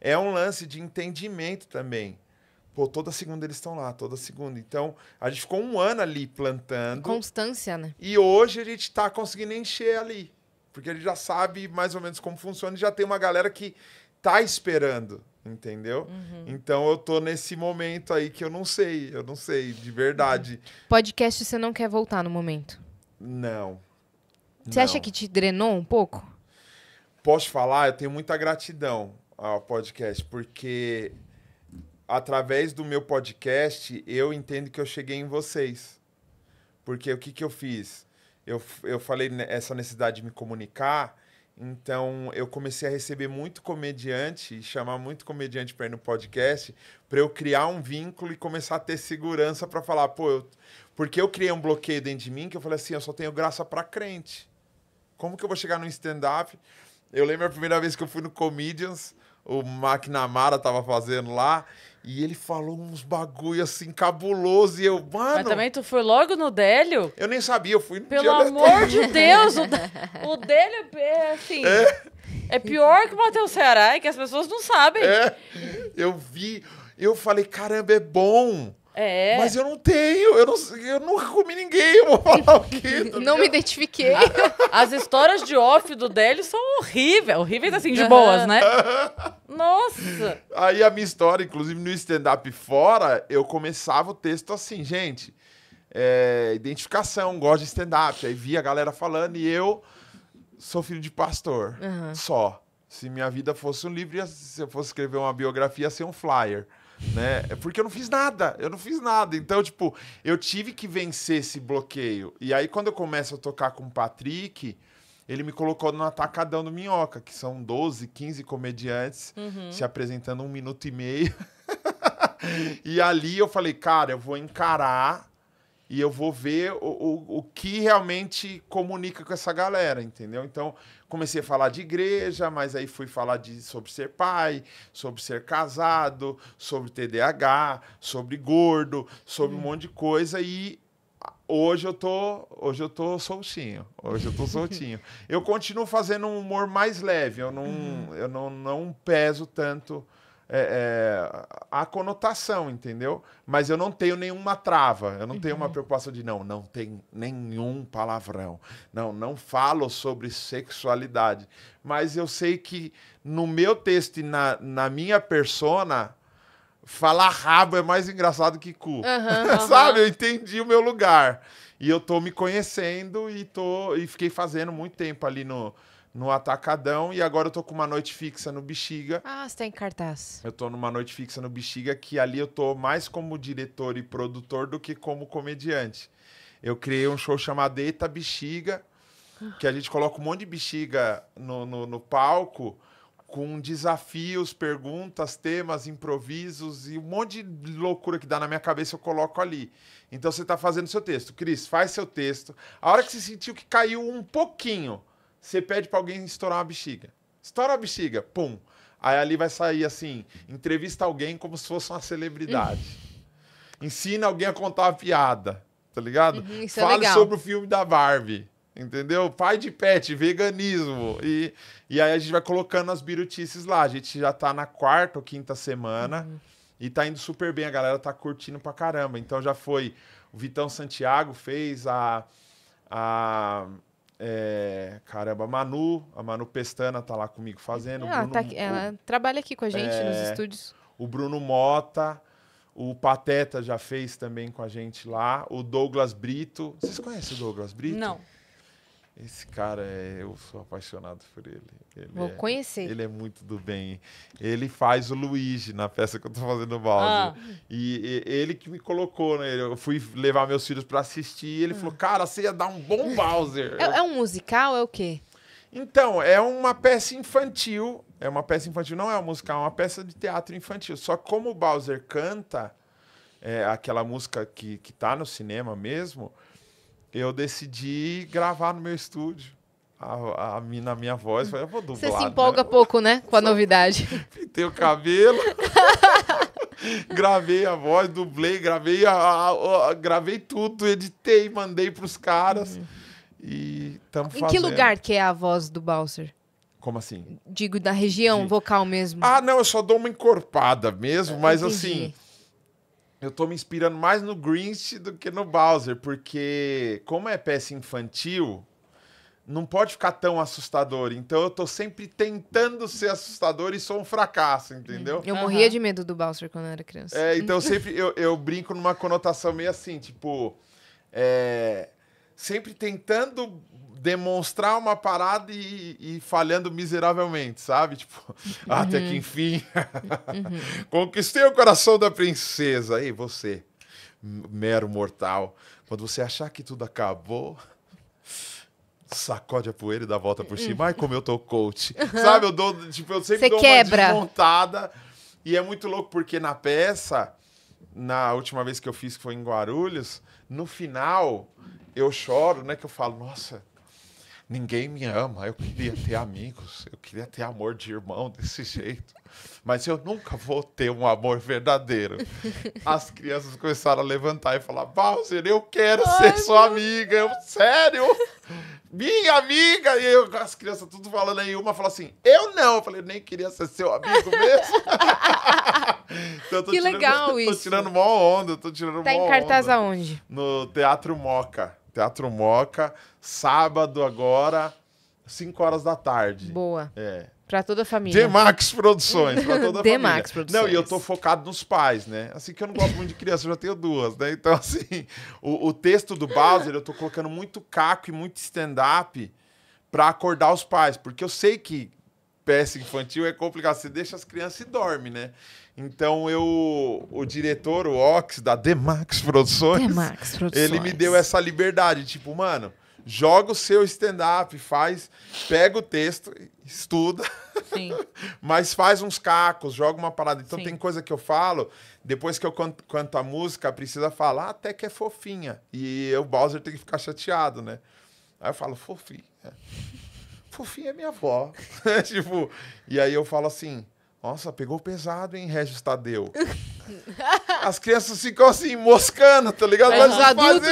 É um lance de entendimento também. Pô, toda segunda eles estão lá, toda segunda. Então, a gente ficou um ano ali plantando. Constância, né? E hoje a gente está conseguindo encher ali. Porque ele já sabe mais ou menos como funciona e já tem uma galera que tá esperando, entendeu? Uhum. Então eu tô nesse momento aí que eu não sei, eu não sei, de verdade. Uhum. Podcast você não quer voltar no momento? Não. Você não. acha que te drenou um pouco? Posso falar, eu tenho muita gratidão ao podcast, porque através do meu podcast, eu entendo que eu cheguei em vocês. Porque o que, que eu fiz? Eu, eu falei essa necessidade de me comunicar, então eu comecei a receber muito comediante, chamar muito comediante para ir no podcast, para eu criar um vínculo e começar a ter segurança para falar, pô, eu... porque eu criei um bloqueio dentro de mim que eu falei assim, eu só tenho graça para crente. Como que eu vou chegar no stand-up? Eu lembro a primeira vez que eu fui no Comedians, o McNamara tava fazendo lá. E ele falou uns bagulho assim cabuloso e eu, mano. Mas também tu foi logo no Délio? Eu nem sabia, eu fui no Pelo amor de Deus, o, o Délio é, é assim. É. é pior que o Matheus Ceará, é que as pessoas não sabem. É. Eu vi, eu falei, caramba, é bom. É. Mas eu não tenho, eu, não, eu nunca comi ninguém, eu vou falar o quê? Não me identifiquei. as histórias de off do Délio são horríveis, horríveis assim, de uhum. boas, né? Nossa! Aí a minha história, inclusive no stand-up fora, eu começava o texto assim, gente, é, identificação, gosto de stand-up. Aí via a galera falando e eu sou filho de pastor, uhum. só. Se minha vida fosse um livro, se eu fosse escrever uma biografia, ia ser um flyer né? É porque eu não fiz nada, eu não fiz nada. Então, tipo, eu tive que vencer esse bloqueio. E aí, quando eu começo a tocar com o Patrick, ele me colocou no Atacadão do Minhoca, que são 12, 15 comediantes uhum. se apresentando um minuto e meio. e ali eu falei, cara, eu vou encarar e eu vou ver o, o, o que realmente comunica com essa galera, entendeu? Então, comecei a falar de igreja, mas aí fui falar de, sobre ser pai, sobre ser casado, sobre TDAH, sobre gordo, sobre hum. um monte de coisa e hoje eu tô, hoje eu tô soltinho. Hoje eu tô soltinho. eu continuo fazendo um humor mais leve, eu não, hum. eu não, não peso tanto é, é, a conotação, entendeu? Mas eu não tenho nenhuma trava, eu não uhum. tenho uma uhum. preocupação de não, não tem nenhum palavrão, não, não falo sobre sexualidade. Mas eu sei que no meu texto e na, na minha persona, falar rabo é mais engraçado que cu. Uhum, uhum. Sabe? Eu entendi o meu lugar. E eu tô me conhecendo e, tô, e fiquei fazendo muito tempo ali no, no Atacadão e agora eu tô com uma noite fixa no Bexiga. Ah, você tem tá cartaz. Eu tô numa noite fixa no Bexiga que ali eu tô mais como diretor e produtor do que como comediante. Eu criei um show chamado Eita Bexiga, que a gente coloca um monte de bexiga no, no, no palco com desafios, perguntas, temas, improvisos e um monte de loucura que dá na minha cabeça eu coloco ali. Então você está fazendo seu texto. Cris, faz seu texto. A hora que você sentiu que caiu um pouquinho, você pede para alguém estourar uma bexiga. Estoura a bexiga, pum. Aí ali vai sair assim, entrevista alguém como se fosse uma celebridade. Ensina alguém a contar uma piada, tá ligado? Uhum, isso é Fale é legal. sobre o filme da Barbie, entendeu? Pai de pet, veganismo. E, e aí a gente vai colocando as birutices lá. A gente já tá na quarta ou quinta semana uhum. e tá indo super bem. A galera tá curtindo pra caramba. Então já foi... O Vitão Santiago fez a... a é, caramba, a Manu, a Manu Pestana tá lá comigo fazendo. Ela, Bruno, tá aqui, ela o, trabalha aqui com a gente é, nos estúdios. O Bruno Mota, o Pateta já fez também com a gente lá. O Douglas Brito. Vocês conhecem o Douglas Brito? Não. Esse cara, é, eu sou apaixonado por ele. ele Vou é, conhecer. Ele é muito do bem. Ele faz o Luigi na peça que eu tô fazendo o Bowser. Ah. E, e, ele que me colocou, né? Eu fui levar meus filhos para assistir e ele ah. falou, cara, você ia dar um bom Bowser. É, é um musical? É o quê? Então, é uma peça infantil. É uma peça infantil, não é um musical, é uma peça de teatro infantil. Só como o Bowser canta é, aquela música que, que tá no cinema mesmo eu decidi gravar no meu estúdio. A, a, na minha voz, falei, eu vou dublar. Você se né? empolga né? pouco, né? Com a novidade. Pintei o cabelo. gravei a voz, dublei, gravei, a, a, a, gravei tudo, editei, mandei pros caras. Uhum. E estamos fazendo. Em que lugar que é a voz do Bowser? Como assim? Digo, da região vocal mesmo. Ah, não, eu só dou uma encorpada mesmo, mas entendi. assim eu tô me inspirando mais no Grinch do que no Bowser, porque como é peça infantil, não pode ficar tão assustador. Então eu tô sempre tentando ser assustador e sou um fracasso, entendeu? Eu uhum. morria de medo do Bowser quando eu era criança. É, então eu sempre eu, eu, brinco numa conotação meio assim, tipo. É, sempre tentando demonstrar uma parada e, e, falhando miseravelmente, sabe? Tipo, uhum. até que uhum. enfim. uhum. Conquistei o coração da princesa. aí você, mero mortal, quando você achar que tudo acabou sacode a poeira e dá a volta por cima. Ai, como eu tô coach. Uhum. Sabe, eu dou, tipo, eu sempre Cê dou quebra. uma desmontada. E é muito louco porque na peça, na última vez que eu fiz, que foi em Guarulhos, no final eu choro, né, que eu falo, nossa, Ninguém me ama. Eu queria ter amigos, eu queria ter amor de irmão desse jeito, mas eu nunca vou ter um amor verdadeiro. As crianças começaram a levantar e falar: Bowser, eu quero Ai, ser sua amiga. Eu, sério? Minha amiga! E eu, as crianças tudo falando aí, uma fala assim: Eu não. Eu falei: Nem queria ser seu amigo mesmo. então, que legal isso. Tô tirando mó onda, tô tirando tá mó onda. Tá em cartaz aonde? No Teatro Moca. Teatro Moca, sábado agora, 5 horas da tarde. Boa. É. Pra toda a família. Demax Produções, pra toda a família. Demax Produções. Não, e eu tô focado nos pais, né? Assim que eu não gosto muito de criança, eu já tenho duas, né? Então, assim, o, o texto do Bowser, eu tô colocando muito caco e muito stand-up pra acordar os pais, porque eu sei que peça infantil é complicado. Você deixa as crianças e dorme, né? Então eu, o diretor, o Ox, da Demax Produções, Produções, ele me deu essa liberdade, tipo, mano, joga o seu stand-up, faz, pega o texto, estuda, mas faz uns cacos, joga uma parada. Então Sim. tem coisa que eu falo, depois que eu canto, canto a música, precisa falar ah, até que é fofinha. E o Bowser tem que ficar chateado, né? Aí eu falo, fofinha. Fofinha é minha avó. tipo, e aí eu falo assim nossa, pegou pesado, hein, Regis Tadeu? As crianças ficam assim, moscando, tá ligado? Mas os adultos...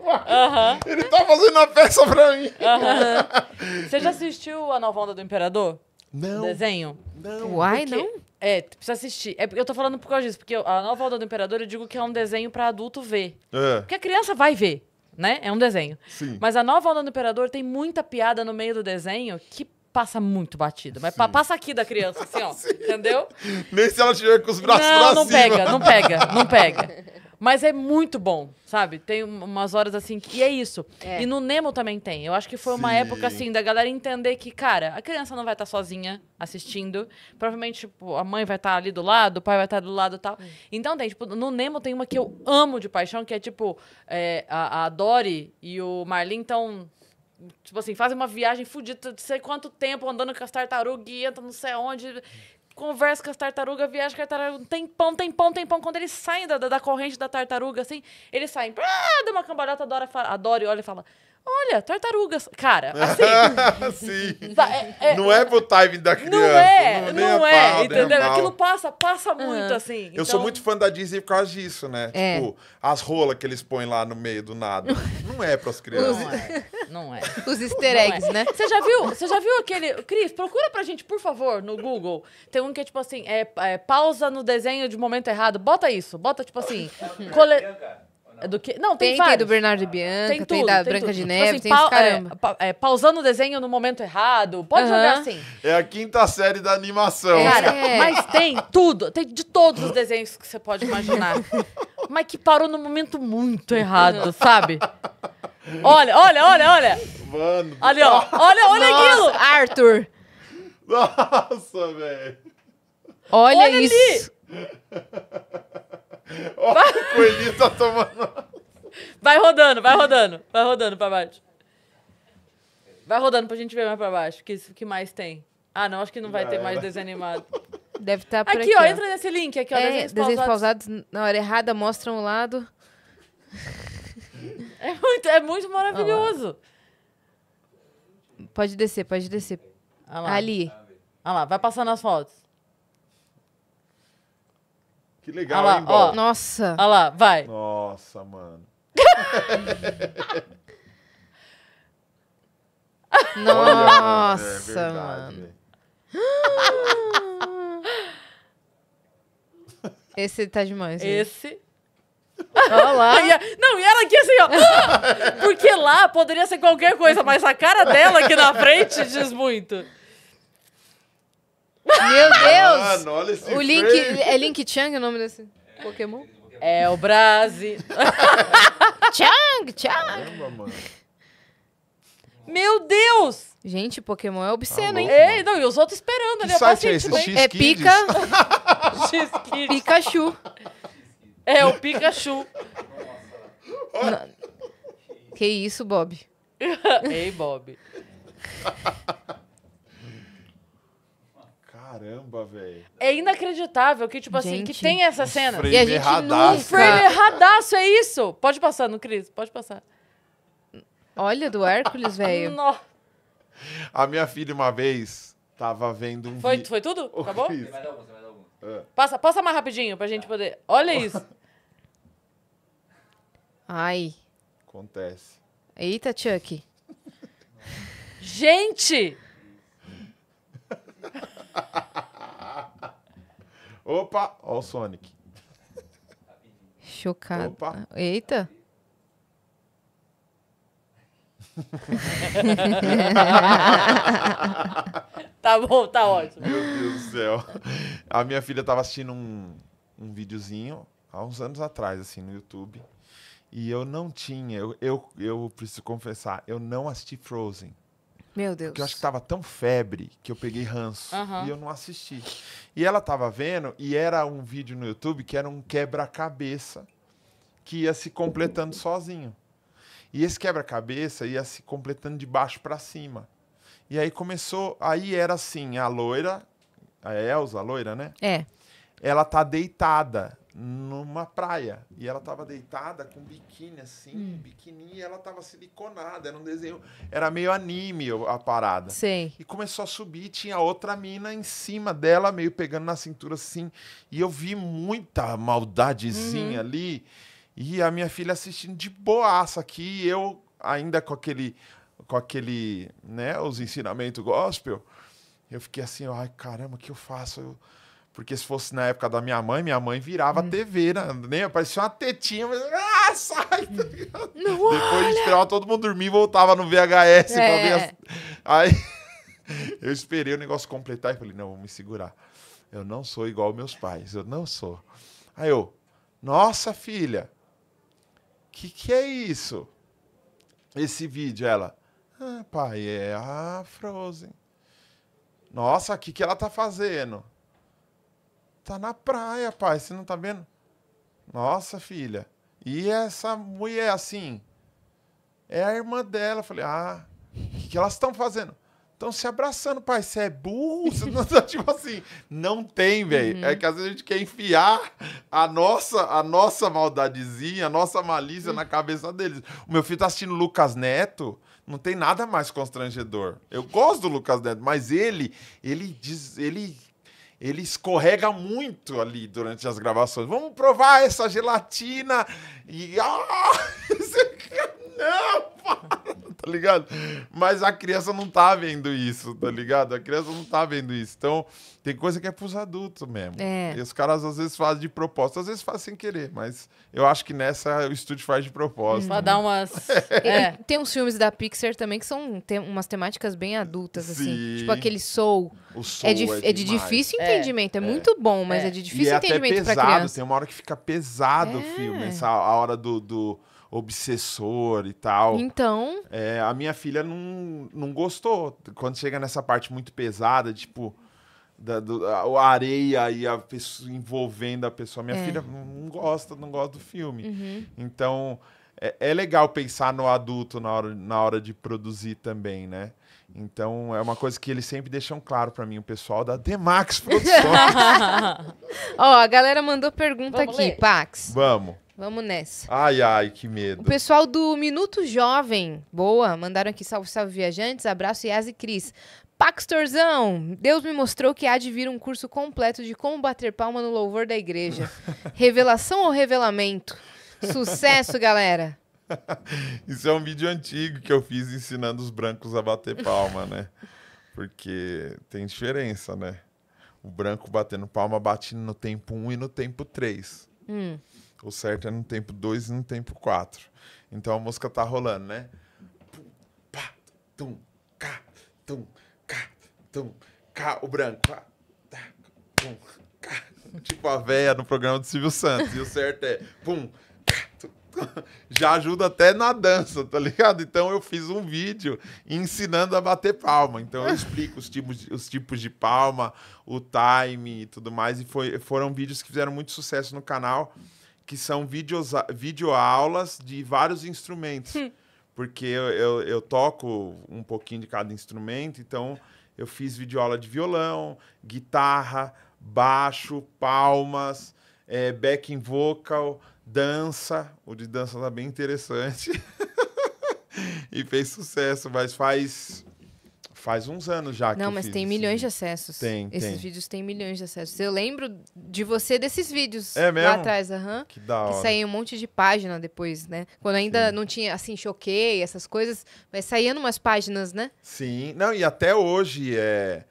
Uhum. Ele tá fazendo a peça pra mim. Uhum. Você já assistiu a nova onda do Imperador? Não. O desenho? Não. Uai, não? É, precisa assistir. É, eu tô falando por causa disso, porque a nova onda do Imperador, eu digo que é um desenho pra adulto ver. É. Porque a criança vai ver, né? É um desenho. Sim. Mas a nova onda do Imperador tem muita piada no meio do desenho que passa muito batido. Mas passa aqui da criança, assim, ó. entendeu? Nem se ela tiver com os braços não, pra não cima. Pega, não pega, não pega. Mas é muito bom, sabe? Tem umas horas assim que é isso. É. E no Nemo também tem. Eu acho que foi Sim. uma época assim da galera entender que, cara, a criança não vai estar tá sozinha assistindo. Provavelmente, tipo, a mãe vai estar tá ali do lado, o pai vai estar tá do lado e tal. Hum. Então tem, tipo, no Nemo tem uma que eu amo de paixão, que é tipo, é, a, a Dory e o Marlin estão Tipo assim, fazem uma viagem fodida não sei quanto tempo andando com as tartarugas e entra não sei onde. Conversa com as tartarugas, viaja com as tartarugas. Tem pão, tem pão, tem pão. Quando eles saem da, da, corrente da tartaruga, assim, eles saem. Ah, deu uma cambalhota, adora, adora e olha e fala. Olha, tartarugas. Cara, assim. Sim. Tá, é, é, não é pro timing da criança. Não é, não, não é. Pau, entendeu? Aquilo passa, passa uhum. muito, assim. Eu então... sou muito fã da Disney por causa disso, né? É. Tipo, as rolas que eles põem lá no meio do nada. Não é pras crianças. Não é. Não é. Os easter eggs, né? Você já viu? Você já viu aquele. Cris, procura pra gente, por favor, no Google. Tem um que é tipo assim: é, pausa no desenho de momento errado. Bota isso. Bota, tipo assim. Cole... É do que... Não, tem, tem, vários. do Bernardo Bianca, tem, tudo, tem da tem Branca tudo. de tipo Neve, tipo assim, tem caramba. É, pa é, pausando o desenho no momento errado, pode uh jogar assim. É a quinta série da animação. É, mas tem tudo, tem de todos os desenhos que você pode imaginar. mas que parou no momento muito errado, sabe? Olha, olha, olha, olha. Mano. Ali, ó. Olha, olha Nossa. aquilo. Arthur. Nossa, velho. Olha, olha, isso. Ali. Ó, o coelhinho tá tomando. Vai rodando, vai rodando. Vai rodando pra baixo. Vai rodando pra gente ver mais pra baixo. O que, que mais tem? Ah, não, acho que não vai Já ter era. mais desanimado. Deve estar tá por aqui. Aqui, ó, entra nesse link. Aqui, ó, é, desenhos, pausados. pausados na hora errada mostram um lado. É muito, é muito maravilhoso. Pode descer, pode descer. Ah lá. Ali. Olha lá, vai passando as fotos. Que legal, ah lá, hein, ó, Nossa. Olha ah lá, vai. Nossa, mano. É nossa, é mano. Esse tá demais. Hein? Esse. Olha lá. Não, e ela aqui assim, ó. Porque lá poderia ser qualquer coisa, mas a cara dela aqui na frente diz muito. Meu ah, Deus! Mano, olha esse o Link. É Link Chang o nome desse Pokémon? É o Brasil. Chang, Chang! Caramba, mano. Meu Deus! Gente, Pokémon é obsceno, tá hein? É, não, e os outros esperando ali. Que né? site é esse? Né? X É Pika. X-Kids. Pikachu. É, o Pikachu. Nossa. Que isso, Bob? Ei, Bob. Caramba, velho. É inacreditável que, tipo gente, assim, que tem essa cena. Frame e a gente erradaço. nunca... Um frame erradaço, é isso. Pode passar, no Cris, pode passar. Olha, do Hércules, velho. A minha filha, uma vez, tava vendo um Foi, vi... foi tudo? Acabou? Você vai dar alguma, você vai dar algum. É. Passa, passa mais rapidinho pra gente poder... Olha isso. Ai. Acontece. Eita, Chuck. gente! Opa, ó o Sonic. Chocado. Opa. Eita. tá bom, tá ótimo. Meu Deus do céu. A minha filha tava assistindo um, um videozinho há uns anos atrás, assim, no YouTube. E eu não tinha, eu, eu, eu preciso confessar, eu não assisti Frozen. Meu Deus. Porque eu acho que tava tão febre que eu peguei ranço uhum. e eu não assisti. E ela tava vendo e era um vídeo no YouTube que era um quebra-cabeça que ia se completando sozinho. E esse quebra-cabeça ia se completando de baixo para cima. E aí começou, aí era assim, a loira, a Elsa, a loira, né? É. Ela tá deitada numa praia. E ela tava deitada com biquíni, assim, hum. biquíni, e ela tava siliconada, era um desenho. Era meio anime a parada. Sim. E começou a subir, tinha outra mina em cima dela, meio pegando na cintura assim. E eu vi muita maldadezinha uhum. ali. E a minha filha assistindo de boaça aqui, e eu ainda com aquele. com aquele. né, os ensinamentos gospel. Eu fiquei assim, ai caramba, o que eu faço? Eu porque se fosse na época da minha mãe, minha mãe virava hum. TV, né? nem aparecia uma tetinha, mas ah, sai! Tá não Depois olha. esperava todo mundo dormir e voltava no VHS é. as... Aí eu esperei o negócio completar e falei, não, vou me segurar. Eu não sou igual meus pais, eu não sou. Aí eu, nossa filha, que que é isso? Esse vídeo, ela, ah, pai, é a Frozen. Nossa, o que, que ela tá fazendo? Tá na praia, pai, você não tá vendo? Nossa, filha. E essa mulher, assim, é a irmã dela. Eu falei, ah, o que, que elas estão fazendo? Estão se abraçando, pai. Você é burro? Você não tá, tipo assim, não tem, velho. Uhum. É que às vezes a gente quer enfiar a nossa, a nossa maldadezinha, a nossa malícia uhum. na cabeça deles. O meu filho tá assistindo Lucas Neto não tem nada mais constrangedor. Eu gosto do Lucas Neto, mas ele, ele diz, ele ele escorrega muito ali durante as gravações. Vamos provar essa gelatina e ah, não, pá tá ligado? Mas a criança não tá vendo isso, tá ligado? A criança não tá vendo isso. Então, tem coisa que é pros adultos mesmo. É. E os caras às vezes fazem de propósito, às vezes fazem sem querer, mas eu acho que nessa o estúdio faz de propósito. Pra né? dar umas. É. é. Tem uns filmes da Pixar também que são tem umas temáticas bem adultas, assim. Sim. assim. Tipo aquele Soul. O é Soul é, de, é, é de difícil é. entendimento. É, muito bom, mas é, de difícil e é entendimento até pesado, pra criança. Tem uma hora que fica pesado o filme, essa, a hora do... do obsessor e tal. Então. É, a minha filha não, não gostou. Quando chega nessa parte muito pesada, tipo. Da, do, a areia e a pessoa envolvendo a pessoa. Minha é. filha não gosta, não gosta do filme. Uhum. Então, é, é, legal pensar no adulto na hora, na hora de produzir também, né? Então, é uma coisa que eles sempre deixam claro para mim, o pessoal da Demax Produções. Ó, oh, a galera mandou pergunta Vamos aqui, ler. Pax. Vamos. Vamos nessa. Ai, ai, que medo. O pessoal do Minuto Jovem, boa, mandaram aqui salve, salve viajantes, abraço Yas e Cris. Paxtorzão, Deus me mostrou que há de vir um curso completo de como bater palma no louvor da igreja. Revelação ou revelamento? Sucesso, galera! Isso é um vídeo antigo que eu fiz ensinando os brancos a bater palma, né? Porque tem diferença, né? O branco batendo palma bate no tempo 1 um e no tempo 3. Hum. O certo é no tempo 2 e no tempo 4. Então a música tá rolando, né? Pum, pá, tum, cá, tum, cá, tum, cá, o branco. Pá, tá, pum, cá. Tipo a véia no programa do Silvio Santos. E o certo é pum, cá, tum, já ajuda até na dança, tá ligado? Então eu fiz um vídeo ensinando a bater palma. Então eu explico os tipos de, os tipos de palma, o time e tudo mais. E foi, foram vídeos que fizeram muito sucesso no canal que são videos, videoaulas de vários instrumentos. Hum. Porque eu, eu, eu, toco um pouquinho de cada instrumento, então eu fiz videoaula de violão, guitarra, baixo, palmas, é, backing vocal, dança. O de dança tá bem interessante. e fez sucesso, mas faz Faz uns anos já que Não, mas tem milhões de acessos. Tem, Esses tem. vídeos têm milhões de acessos. Eu lembro de você desses vídeos é mesmo? lá atrás, aham. Uhum, que da hora. Que saía um monte de página depois, né? Quando ainda Sim. não tinha, assim, choquei, essas coisas, mas saía numas páginas, né? Sim. Não, e até hoje é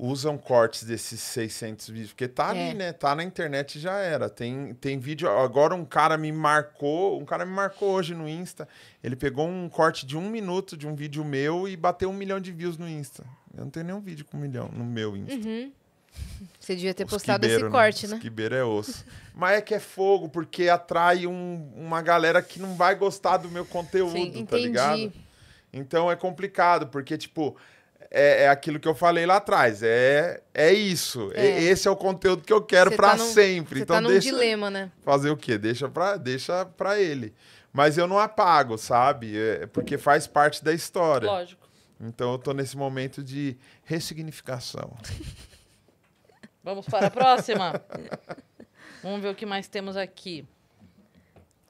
usam cortes desses 600 vídeos, porque tá é. ali, né? Tá na internet já era. Tem, tem vídeo. Agora um cara me marcou, um cara me marcou hoje no Insta. Ele pegou um corte de um minuto de um vídeo meu e bateu um milhão de views no Insta. Eu não tenho nenhum vídeo com um milhão no meu Insta. Uhum. Você devia ter Os postado esse né? corte, né? beira é osso. Mas é que é fogo, porque atrai um, uma galera que não vai gostar do meu conteúdo, Sim, tá ligado? Então é complicado, porque, tipo, é, é, aquilo que eu falei lá atrás. É, é isso. É. É, esse é o conteúdo que eu quero para tá sempre. Você então tá num deixa, dilema, né? Fazer o quê? Deixa para deixa para ele. Mas eu não apago, sabe? É, porque faz parte da história. Lógico. Então eu tô nesse momento de ressignificação. Vamos para a próxima? Vamos ver o que mais temos aqui.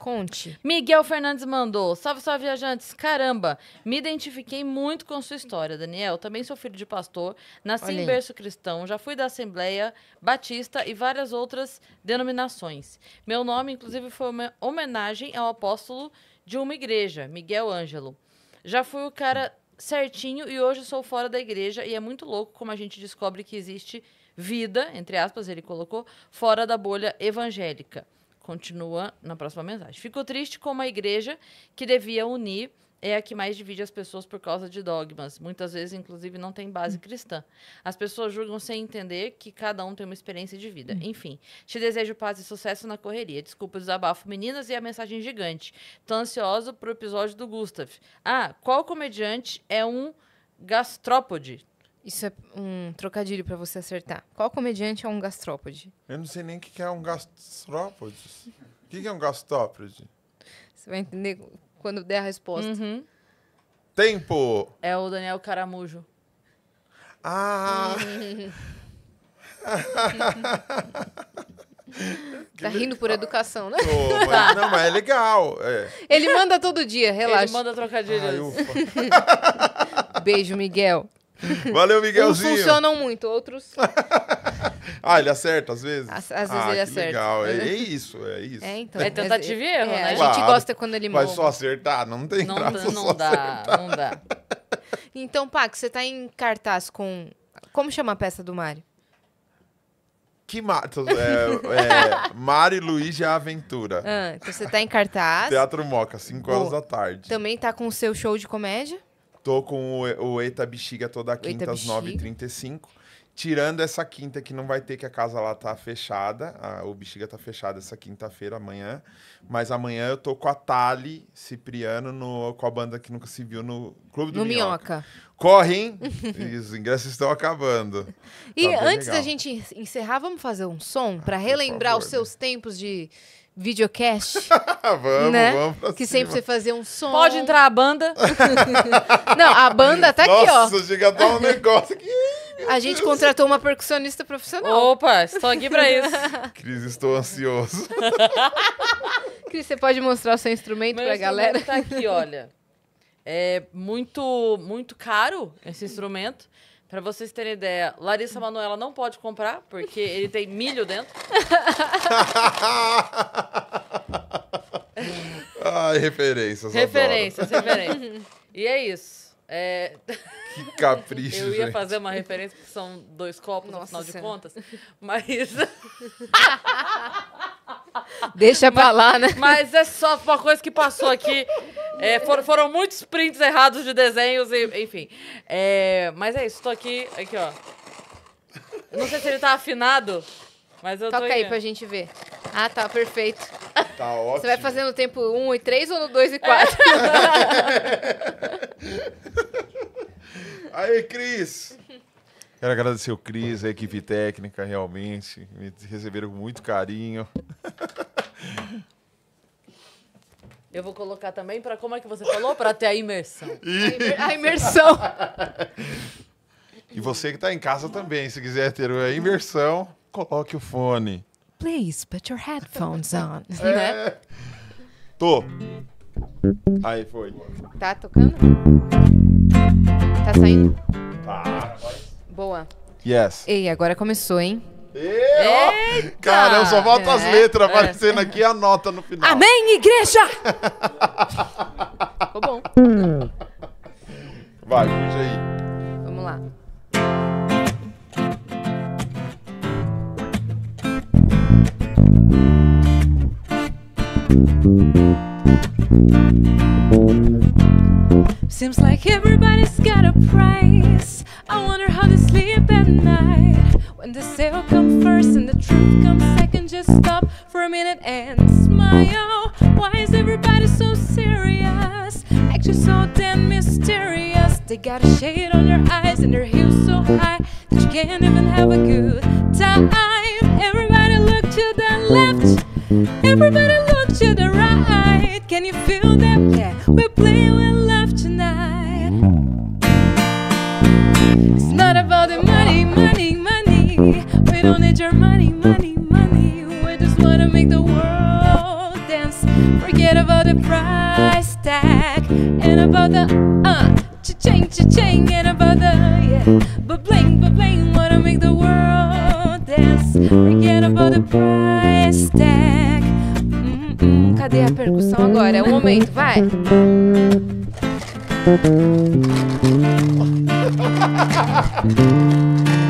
Conte. Miguel Fernandes mandou. Salve, salve, viajantes. Caramba, me identifiquei muito com sua história, Daniel. Também sou filho de pastor, nasci Olhei. em berço cristão, já fui da Assembleia Batista e várias outras denominações. Meu nome, inclusive, foi uma homenagem ao apóstolo de uma igreja, Miguel Ângelo. Já fui o cara certinho e hoje sou fora da igreja e é muito louco como a gente descobre que existe vida, entre aspas, ele colocou, fora da bolha evangélica. Continua na próxima mensagem. Ficou triste como a igreja que devia unir é a que mais divide as pessoas por causa de dogmas. Muitas vezes, inclusive, não tem base hum. cristã. As pessoas julgam sem entender que cada um tem uma experiência de vida. Hum. Enfim, te desejo paz e sucesso na correria. Desculpa o desabafo, meninas, e a mensagem gigante. Tô ansioso pro episódio do Gustav. Ah, qual comediante é um gastrópode? Isso é um trocadilho para você acertar. Qual comediante é um gastrópode? Eu não sei nem o que é um gastrópode. O que é um gastrópode? Você vai entender quando der a resposta. Uhum. Tempo! É o Daniel Caramujo. Ah! tá rindo por educação, né? mas, não, mas é legal. É. Ele manda todo dia, relaxa. Ele manda trocadilhos. Ai, Beijo, Miguel. Valeu, Miguelzinho. Uns funcionam muito, outros. ah, ele acerta às vezes? Às, às vezes ah, ele acerta. Legal, é, é, isso, é isso. É, então. É tentativa e erro, é, né? A claro, gente gosta quando ele morre. Mas só acertar, não tem não graça. Dá, não dá, acertar. não dá. Então, Paco, você tá em cartaz com. Como chama a peça do Mário? Que Matos? É, é, Mari Luiz e a Aventura. Ah, então você tá em cartaz. Teatro Moca, 5 horas da tarde. Também tá com o seu show de comédia? Tô com o, o Eita Bexiga toda quinta às 9h35. Tirando essa quinta que não vai ter, que a casa lá tá fechada. A, o Bexiga tá fechado essa quinta-feira, amanhã. Mas amanhã eu tô com a Tali Cipriano no, com a banda que nunca se viu no Clube do no Minhoca. Minhoca. hein? Os ingressos estão acabando. E tá antes legal. da gente encerrar, vamos fazer um som para ah, relembrar os seus né? tempos de videocast. vamos, né? vamos. Pra que cima. sempre você fazia um som. Pode entrar a banda. Não, a banda tá Nossa, aqui, ó. Nossa, chega a dar um negócio aqui. A gente contratou uma percussionista profissional. Opa, estou aqui pra isso. Cris, estou ansioso. Cris, você pode mostrar o seu instrumento Meu pra instrumento galera? tá aqui, olha. É muito, muito caro esse instrumento. Pra vocês terem ideia, Larissa Manoela não pode comprar, porque ele tem milho dentro. Ai, referências. Referências, adoro. referências. E é isso. É... Que capricho. Eu ia gente. fazer uma referência, porque são dois copos, Nossa no final senhora. de contas. Mas. Deixa pra mas, lá, né? Mas é só uma coisa que passou aqui. É, foram, foram, muitos prints errados de desenhos, e, enfim. É, mas é isso, tô aqui. Aqui, ó. Não sei se ele tá afinado, mas eu Toca tô. Toca aí pra gente ver. Ah, tá, perfeito. Tá ótimo. Você vai fazendo o tempo 1 e 3 ou no 2 e 4? Aí, Cris! Quero agradecer o Cris, a equipe técnica, realmente. Me receberam com muito carinho. Eu vou colocar também para como é que você falou? Para ter a imersão. a imersão. e você que está em casa também, se quiser ter a imersão, coloque o fone. Please put your headphones on. Né? É. Né? Tô. Aí foi. Tá tocando? Tá saindo? Tá. Boa. Yes. Ei, agora começou, hein? Eu, cara, eu só volto é, as letras é, aparecendo é. aqui e a nota no final. Amém, igreja! Ficou bom. Vai, puxa aí. Vamos lá. Seems like everybody's got a price I wonder how they sleep at night when the sale comes first and the truth comes second. Just stop for a minute and smile. Why is everybody so serious? Acting so damn mysterious. They got a shade on their eyes and their heels so high that you can't even have a good time. Everybody look to the left. Everybody look to the right. Can you feel that? Yeah, we are playing with love tonight. we don't need your money, money, money. We just wanna make the world dance. Forget about the price tag and about the uh, cha-ching, cha-ching, and about the yeah, but bling, but bling. Wanna make the world dance. Forget about the price tag. Mm -mm. Cadê a percussão agora? É o momento, vai.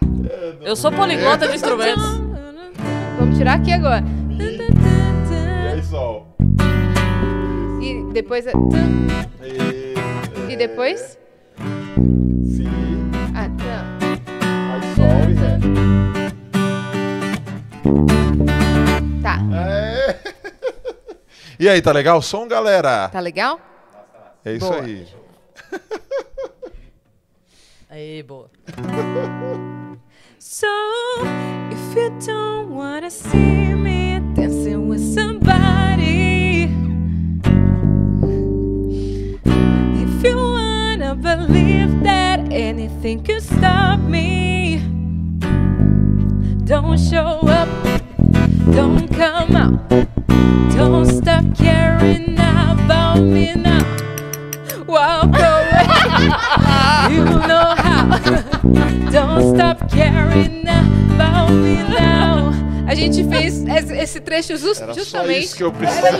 Eu sou poliglota de instrumentos. Vamos tirar aqui agora. E aí, sol. E depois é. E depois? Si. Ah, Aí, sol e ré. Tá. É. E aí, tá legal o som, galera? Tá legal? É isso boa. aí. aí, boa. So if you don't wanna see me dancing with somebody, if you wanna believe that anything can stop me, don't show up, don't come out, don't stop caring about me now. walk away. you know how. Don't stop caring about me now. A gente fez esse trecho just, Era justamente. Só isso que eu precisava.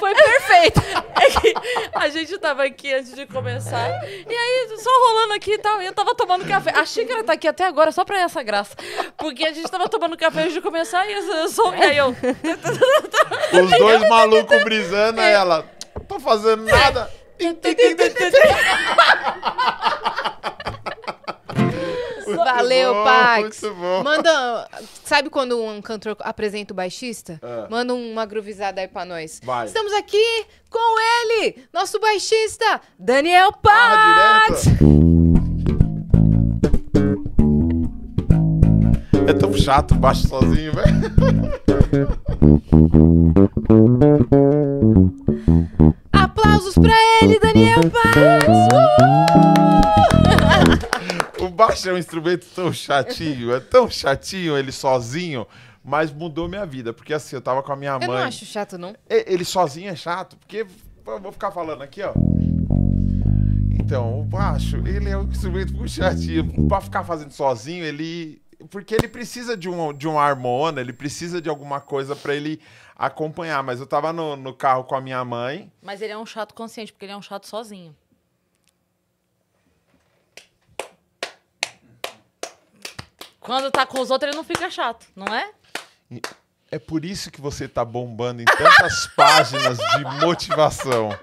Foi perfeito. É a gente tava aqui antes de começar. E aí, só rolando aqui e tal. E eu tava tomando café. A xícara tá aqui até agora, só pra essa graça. Porque a gente tava tomando café antes de começar e eu E aí eu. Os dois malucos brisando, é. ela. Não tô fazendo nada. Valeu, bom, Pax. Muito bom. Manda. Sabe quando um cantor apresenta o baixista? É. Manda uma groovizada aí pra nós. Vai. Estamos aqui com ele, nosso baixista, Daniel ah, Pax. Ah, É tão chato, baixo sozinho, velho. Aplausos pra ele, Daniel Paz! Uh! o baixo é um instrumento tão chatinho, é tão chatinho ele sozinho mas mudou minha vida. Porque assim, eu tava com a minha mãe. Eu não acho chato, não. Ele sozinho é chato, porque eu vou ficar falando aqui, ó. Então, o baixo, ele é um instrumento muito chatinho. Pra ficar fazendo sozinho, ele porque ele precisa de um, de um harmona, ele precisa de alguma coisa para ele acompanhar. Mas eu tava no, no carro com a minha mãe. Mas ele é um chato consciente, porque ele é um chato sozinho. Quando tá com os outros, ele não fica chato, não é? É por isso que você tá bombando em tantas páginas de motivação.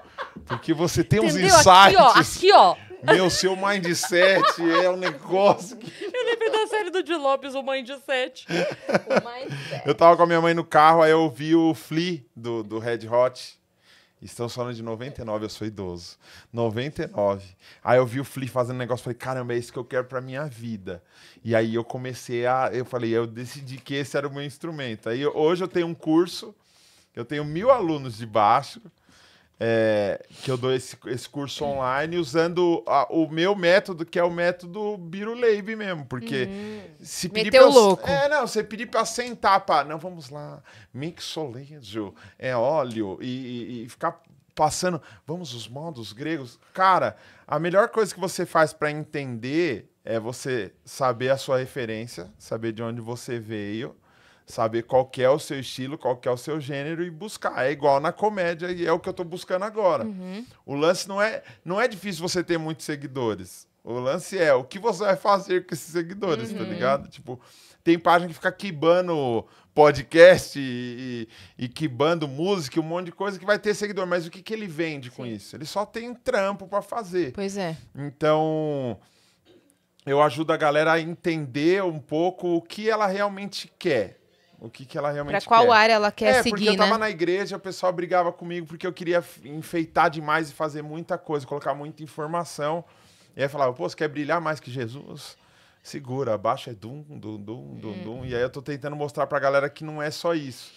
Porque você tem Entendeu? uns insights. Aqui, ó. Aqui, ó. Meu, seu mindset é um negócio que... Eu lembrei da série do Di Lopes, o mindset. o mindset. Eu tava com a minha mãe no carro, aí eu vi o Flea do, do Red Hot. Estamos falando de 99, eu sou idoso. 99. Aí eu vi o Flea fazendo negócio, falei, caramba, é isso que eu quero pra minha vida. E aí eu comecei a. Eu falei, eu decidi que esse era o meu instrumento. Aí hoje eu tenho um curso, eu tenho mil alunos de baixo. É, que eu dou esse, esse curso online usando a, o meu método, que é o método Biruleibe mesmo, porque uhum. se pedir Meteu pra, louco. É, não, você pedir pra sentar, pá, não, vamos lá, mixolejo, é óleo, e, e, e ficar passando, vamos os modos gregos. Cara, a melhor coisa que você faz para entender é você saber a sua referência, saber de onde você veio saber qual é o seu estilo, qual é o seu gênero e buscar. É igual na comédia e é o que eu estou buscando agora. Uhum. O lance não é, não é difícil você ter muitos seguidores. O lance é o que você vai fazer com esses seguidores, tá uhum. tá ligado? Tipo, tem página que fica quebando podcast e, e, e música, um monte de coisa que vai ter seguidor, mas o que, que ele vende Sim. com isso? Ele só tem um trampo para fazer. Pois é. Então, eu ajudo a galera a entender um pouco o que ela realmente quer o que, que ela realmente Pra qual quer. área ela quer é, seguir, porque eu tava né? na igreja, o pessoal brigava comigo porque eu queria enfeitar demais e fazer muita coisa, colocar muita informação. E aí falava, pô, você quer brilhar mais que Jesus? Segura, abaixa, é dum, dum, dum, dum, hum. E aí eu tô tentando mostrar pra galera que não é só isso.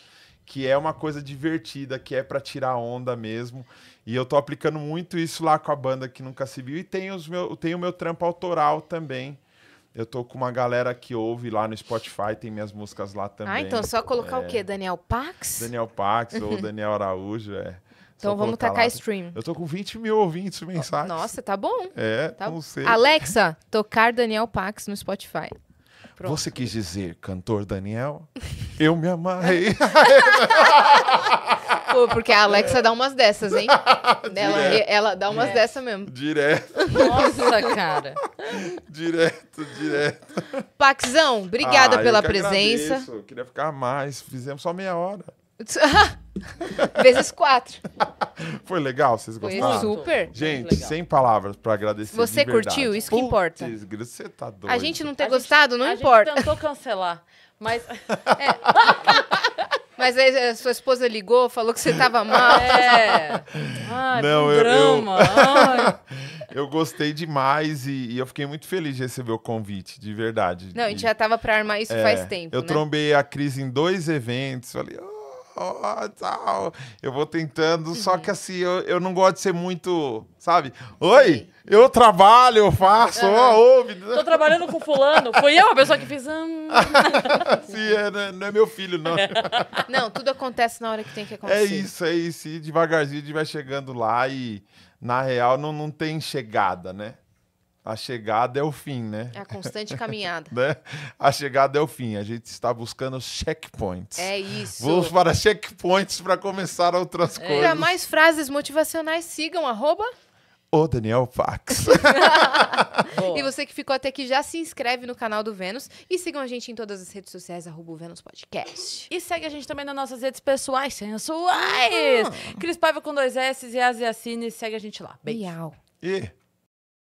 Que é uma coisa divertida, que é para tirar onda mesmo. E eu tô aplicando muito isso lá com a banda que nunca se viu. E tem, os meu, tem o meu trampo autoral também, eu tô com uma galera que ouve lá no Spotify, tem minhas músicas lá ah, também. Ah, então é só colocar é... o quê? Daniel Pax? Daniel Pax ou Daniel Araújo, é. Então só vamos tacar lá. stream. Eu tô com 20 mil ouvintes mensais. Nossa, tá bom. É, tá não sei. Alexa, tocar Daniel Pax no Spotify. Pronto. Você quis dizer cantor Daniel? Eu me amarrei. Pô, tipo, porque a Alexa dá umas dessas, hein? ela, ela dá umas é. dessas mesmo. Direto. Nossa, cara. direto, direto. Paxão, obrigada ah, pela eu que presença. Agradeço. Queria ficar mais. Fizemos só meia hora. Vezes quatro. Foi legal, vocês gostaram? Foi super. Gente, sem palavras para agradecer. Você curtiu? Isso que importa. Você tá doido. A gente não ter a gostado, gente, não a importa. A gente tentou cancelar, mas. É. Mas aí a sua esposa ligou, falou que você tava mal. É. Ai, ah, Não, eu, drama. Eu, eu, gostei demais e, e, eu fiquei muito feliz de receber o convite, de verdade. Não, a gente já tava pra armar isso é, faz tempo. Eu né? trombei a Cris em dois eventos, falei, oh, oh, tal. Eu vou tentando, uhum. só que assim, eu, eu não gosto de ser muito, sabe? Oi, eu trabalho, eu faço, uhum. oh, Tô trabalhando com fulano. Foi eu a pessoa que fiz. Hum. Sim, é, não, é, não, é, meu filho, não. É. Não, tudo acontece na hora que tem que é acontecer. É isso, é isso. E devagarzinho a gente vai chegando lá e, na real, não, não tem chegada, né? a chegada é o fim, né? É a constante caminhada. né? A chegada é o fim. A gente está buscando os checkpoints. É isso. Vamos para checkpoints para começar outras é. coisas. Para mais frases motivacionais, sigam arroba... O Daniel Pax. e você que ficou até aqui, já se inscreve no canal do Vênus e sigam a gente em todas as redes sociais, arroba o Vênus Podcast. E segue a gente também nas nossas redes pessoais, sensuais. Uhum. Cris Paiva com dois S e Assine. segue a gente lá. Beijo. E...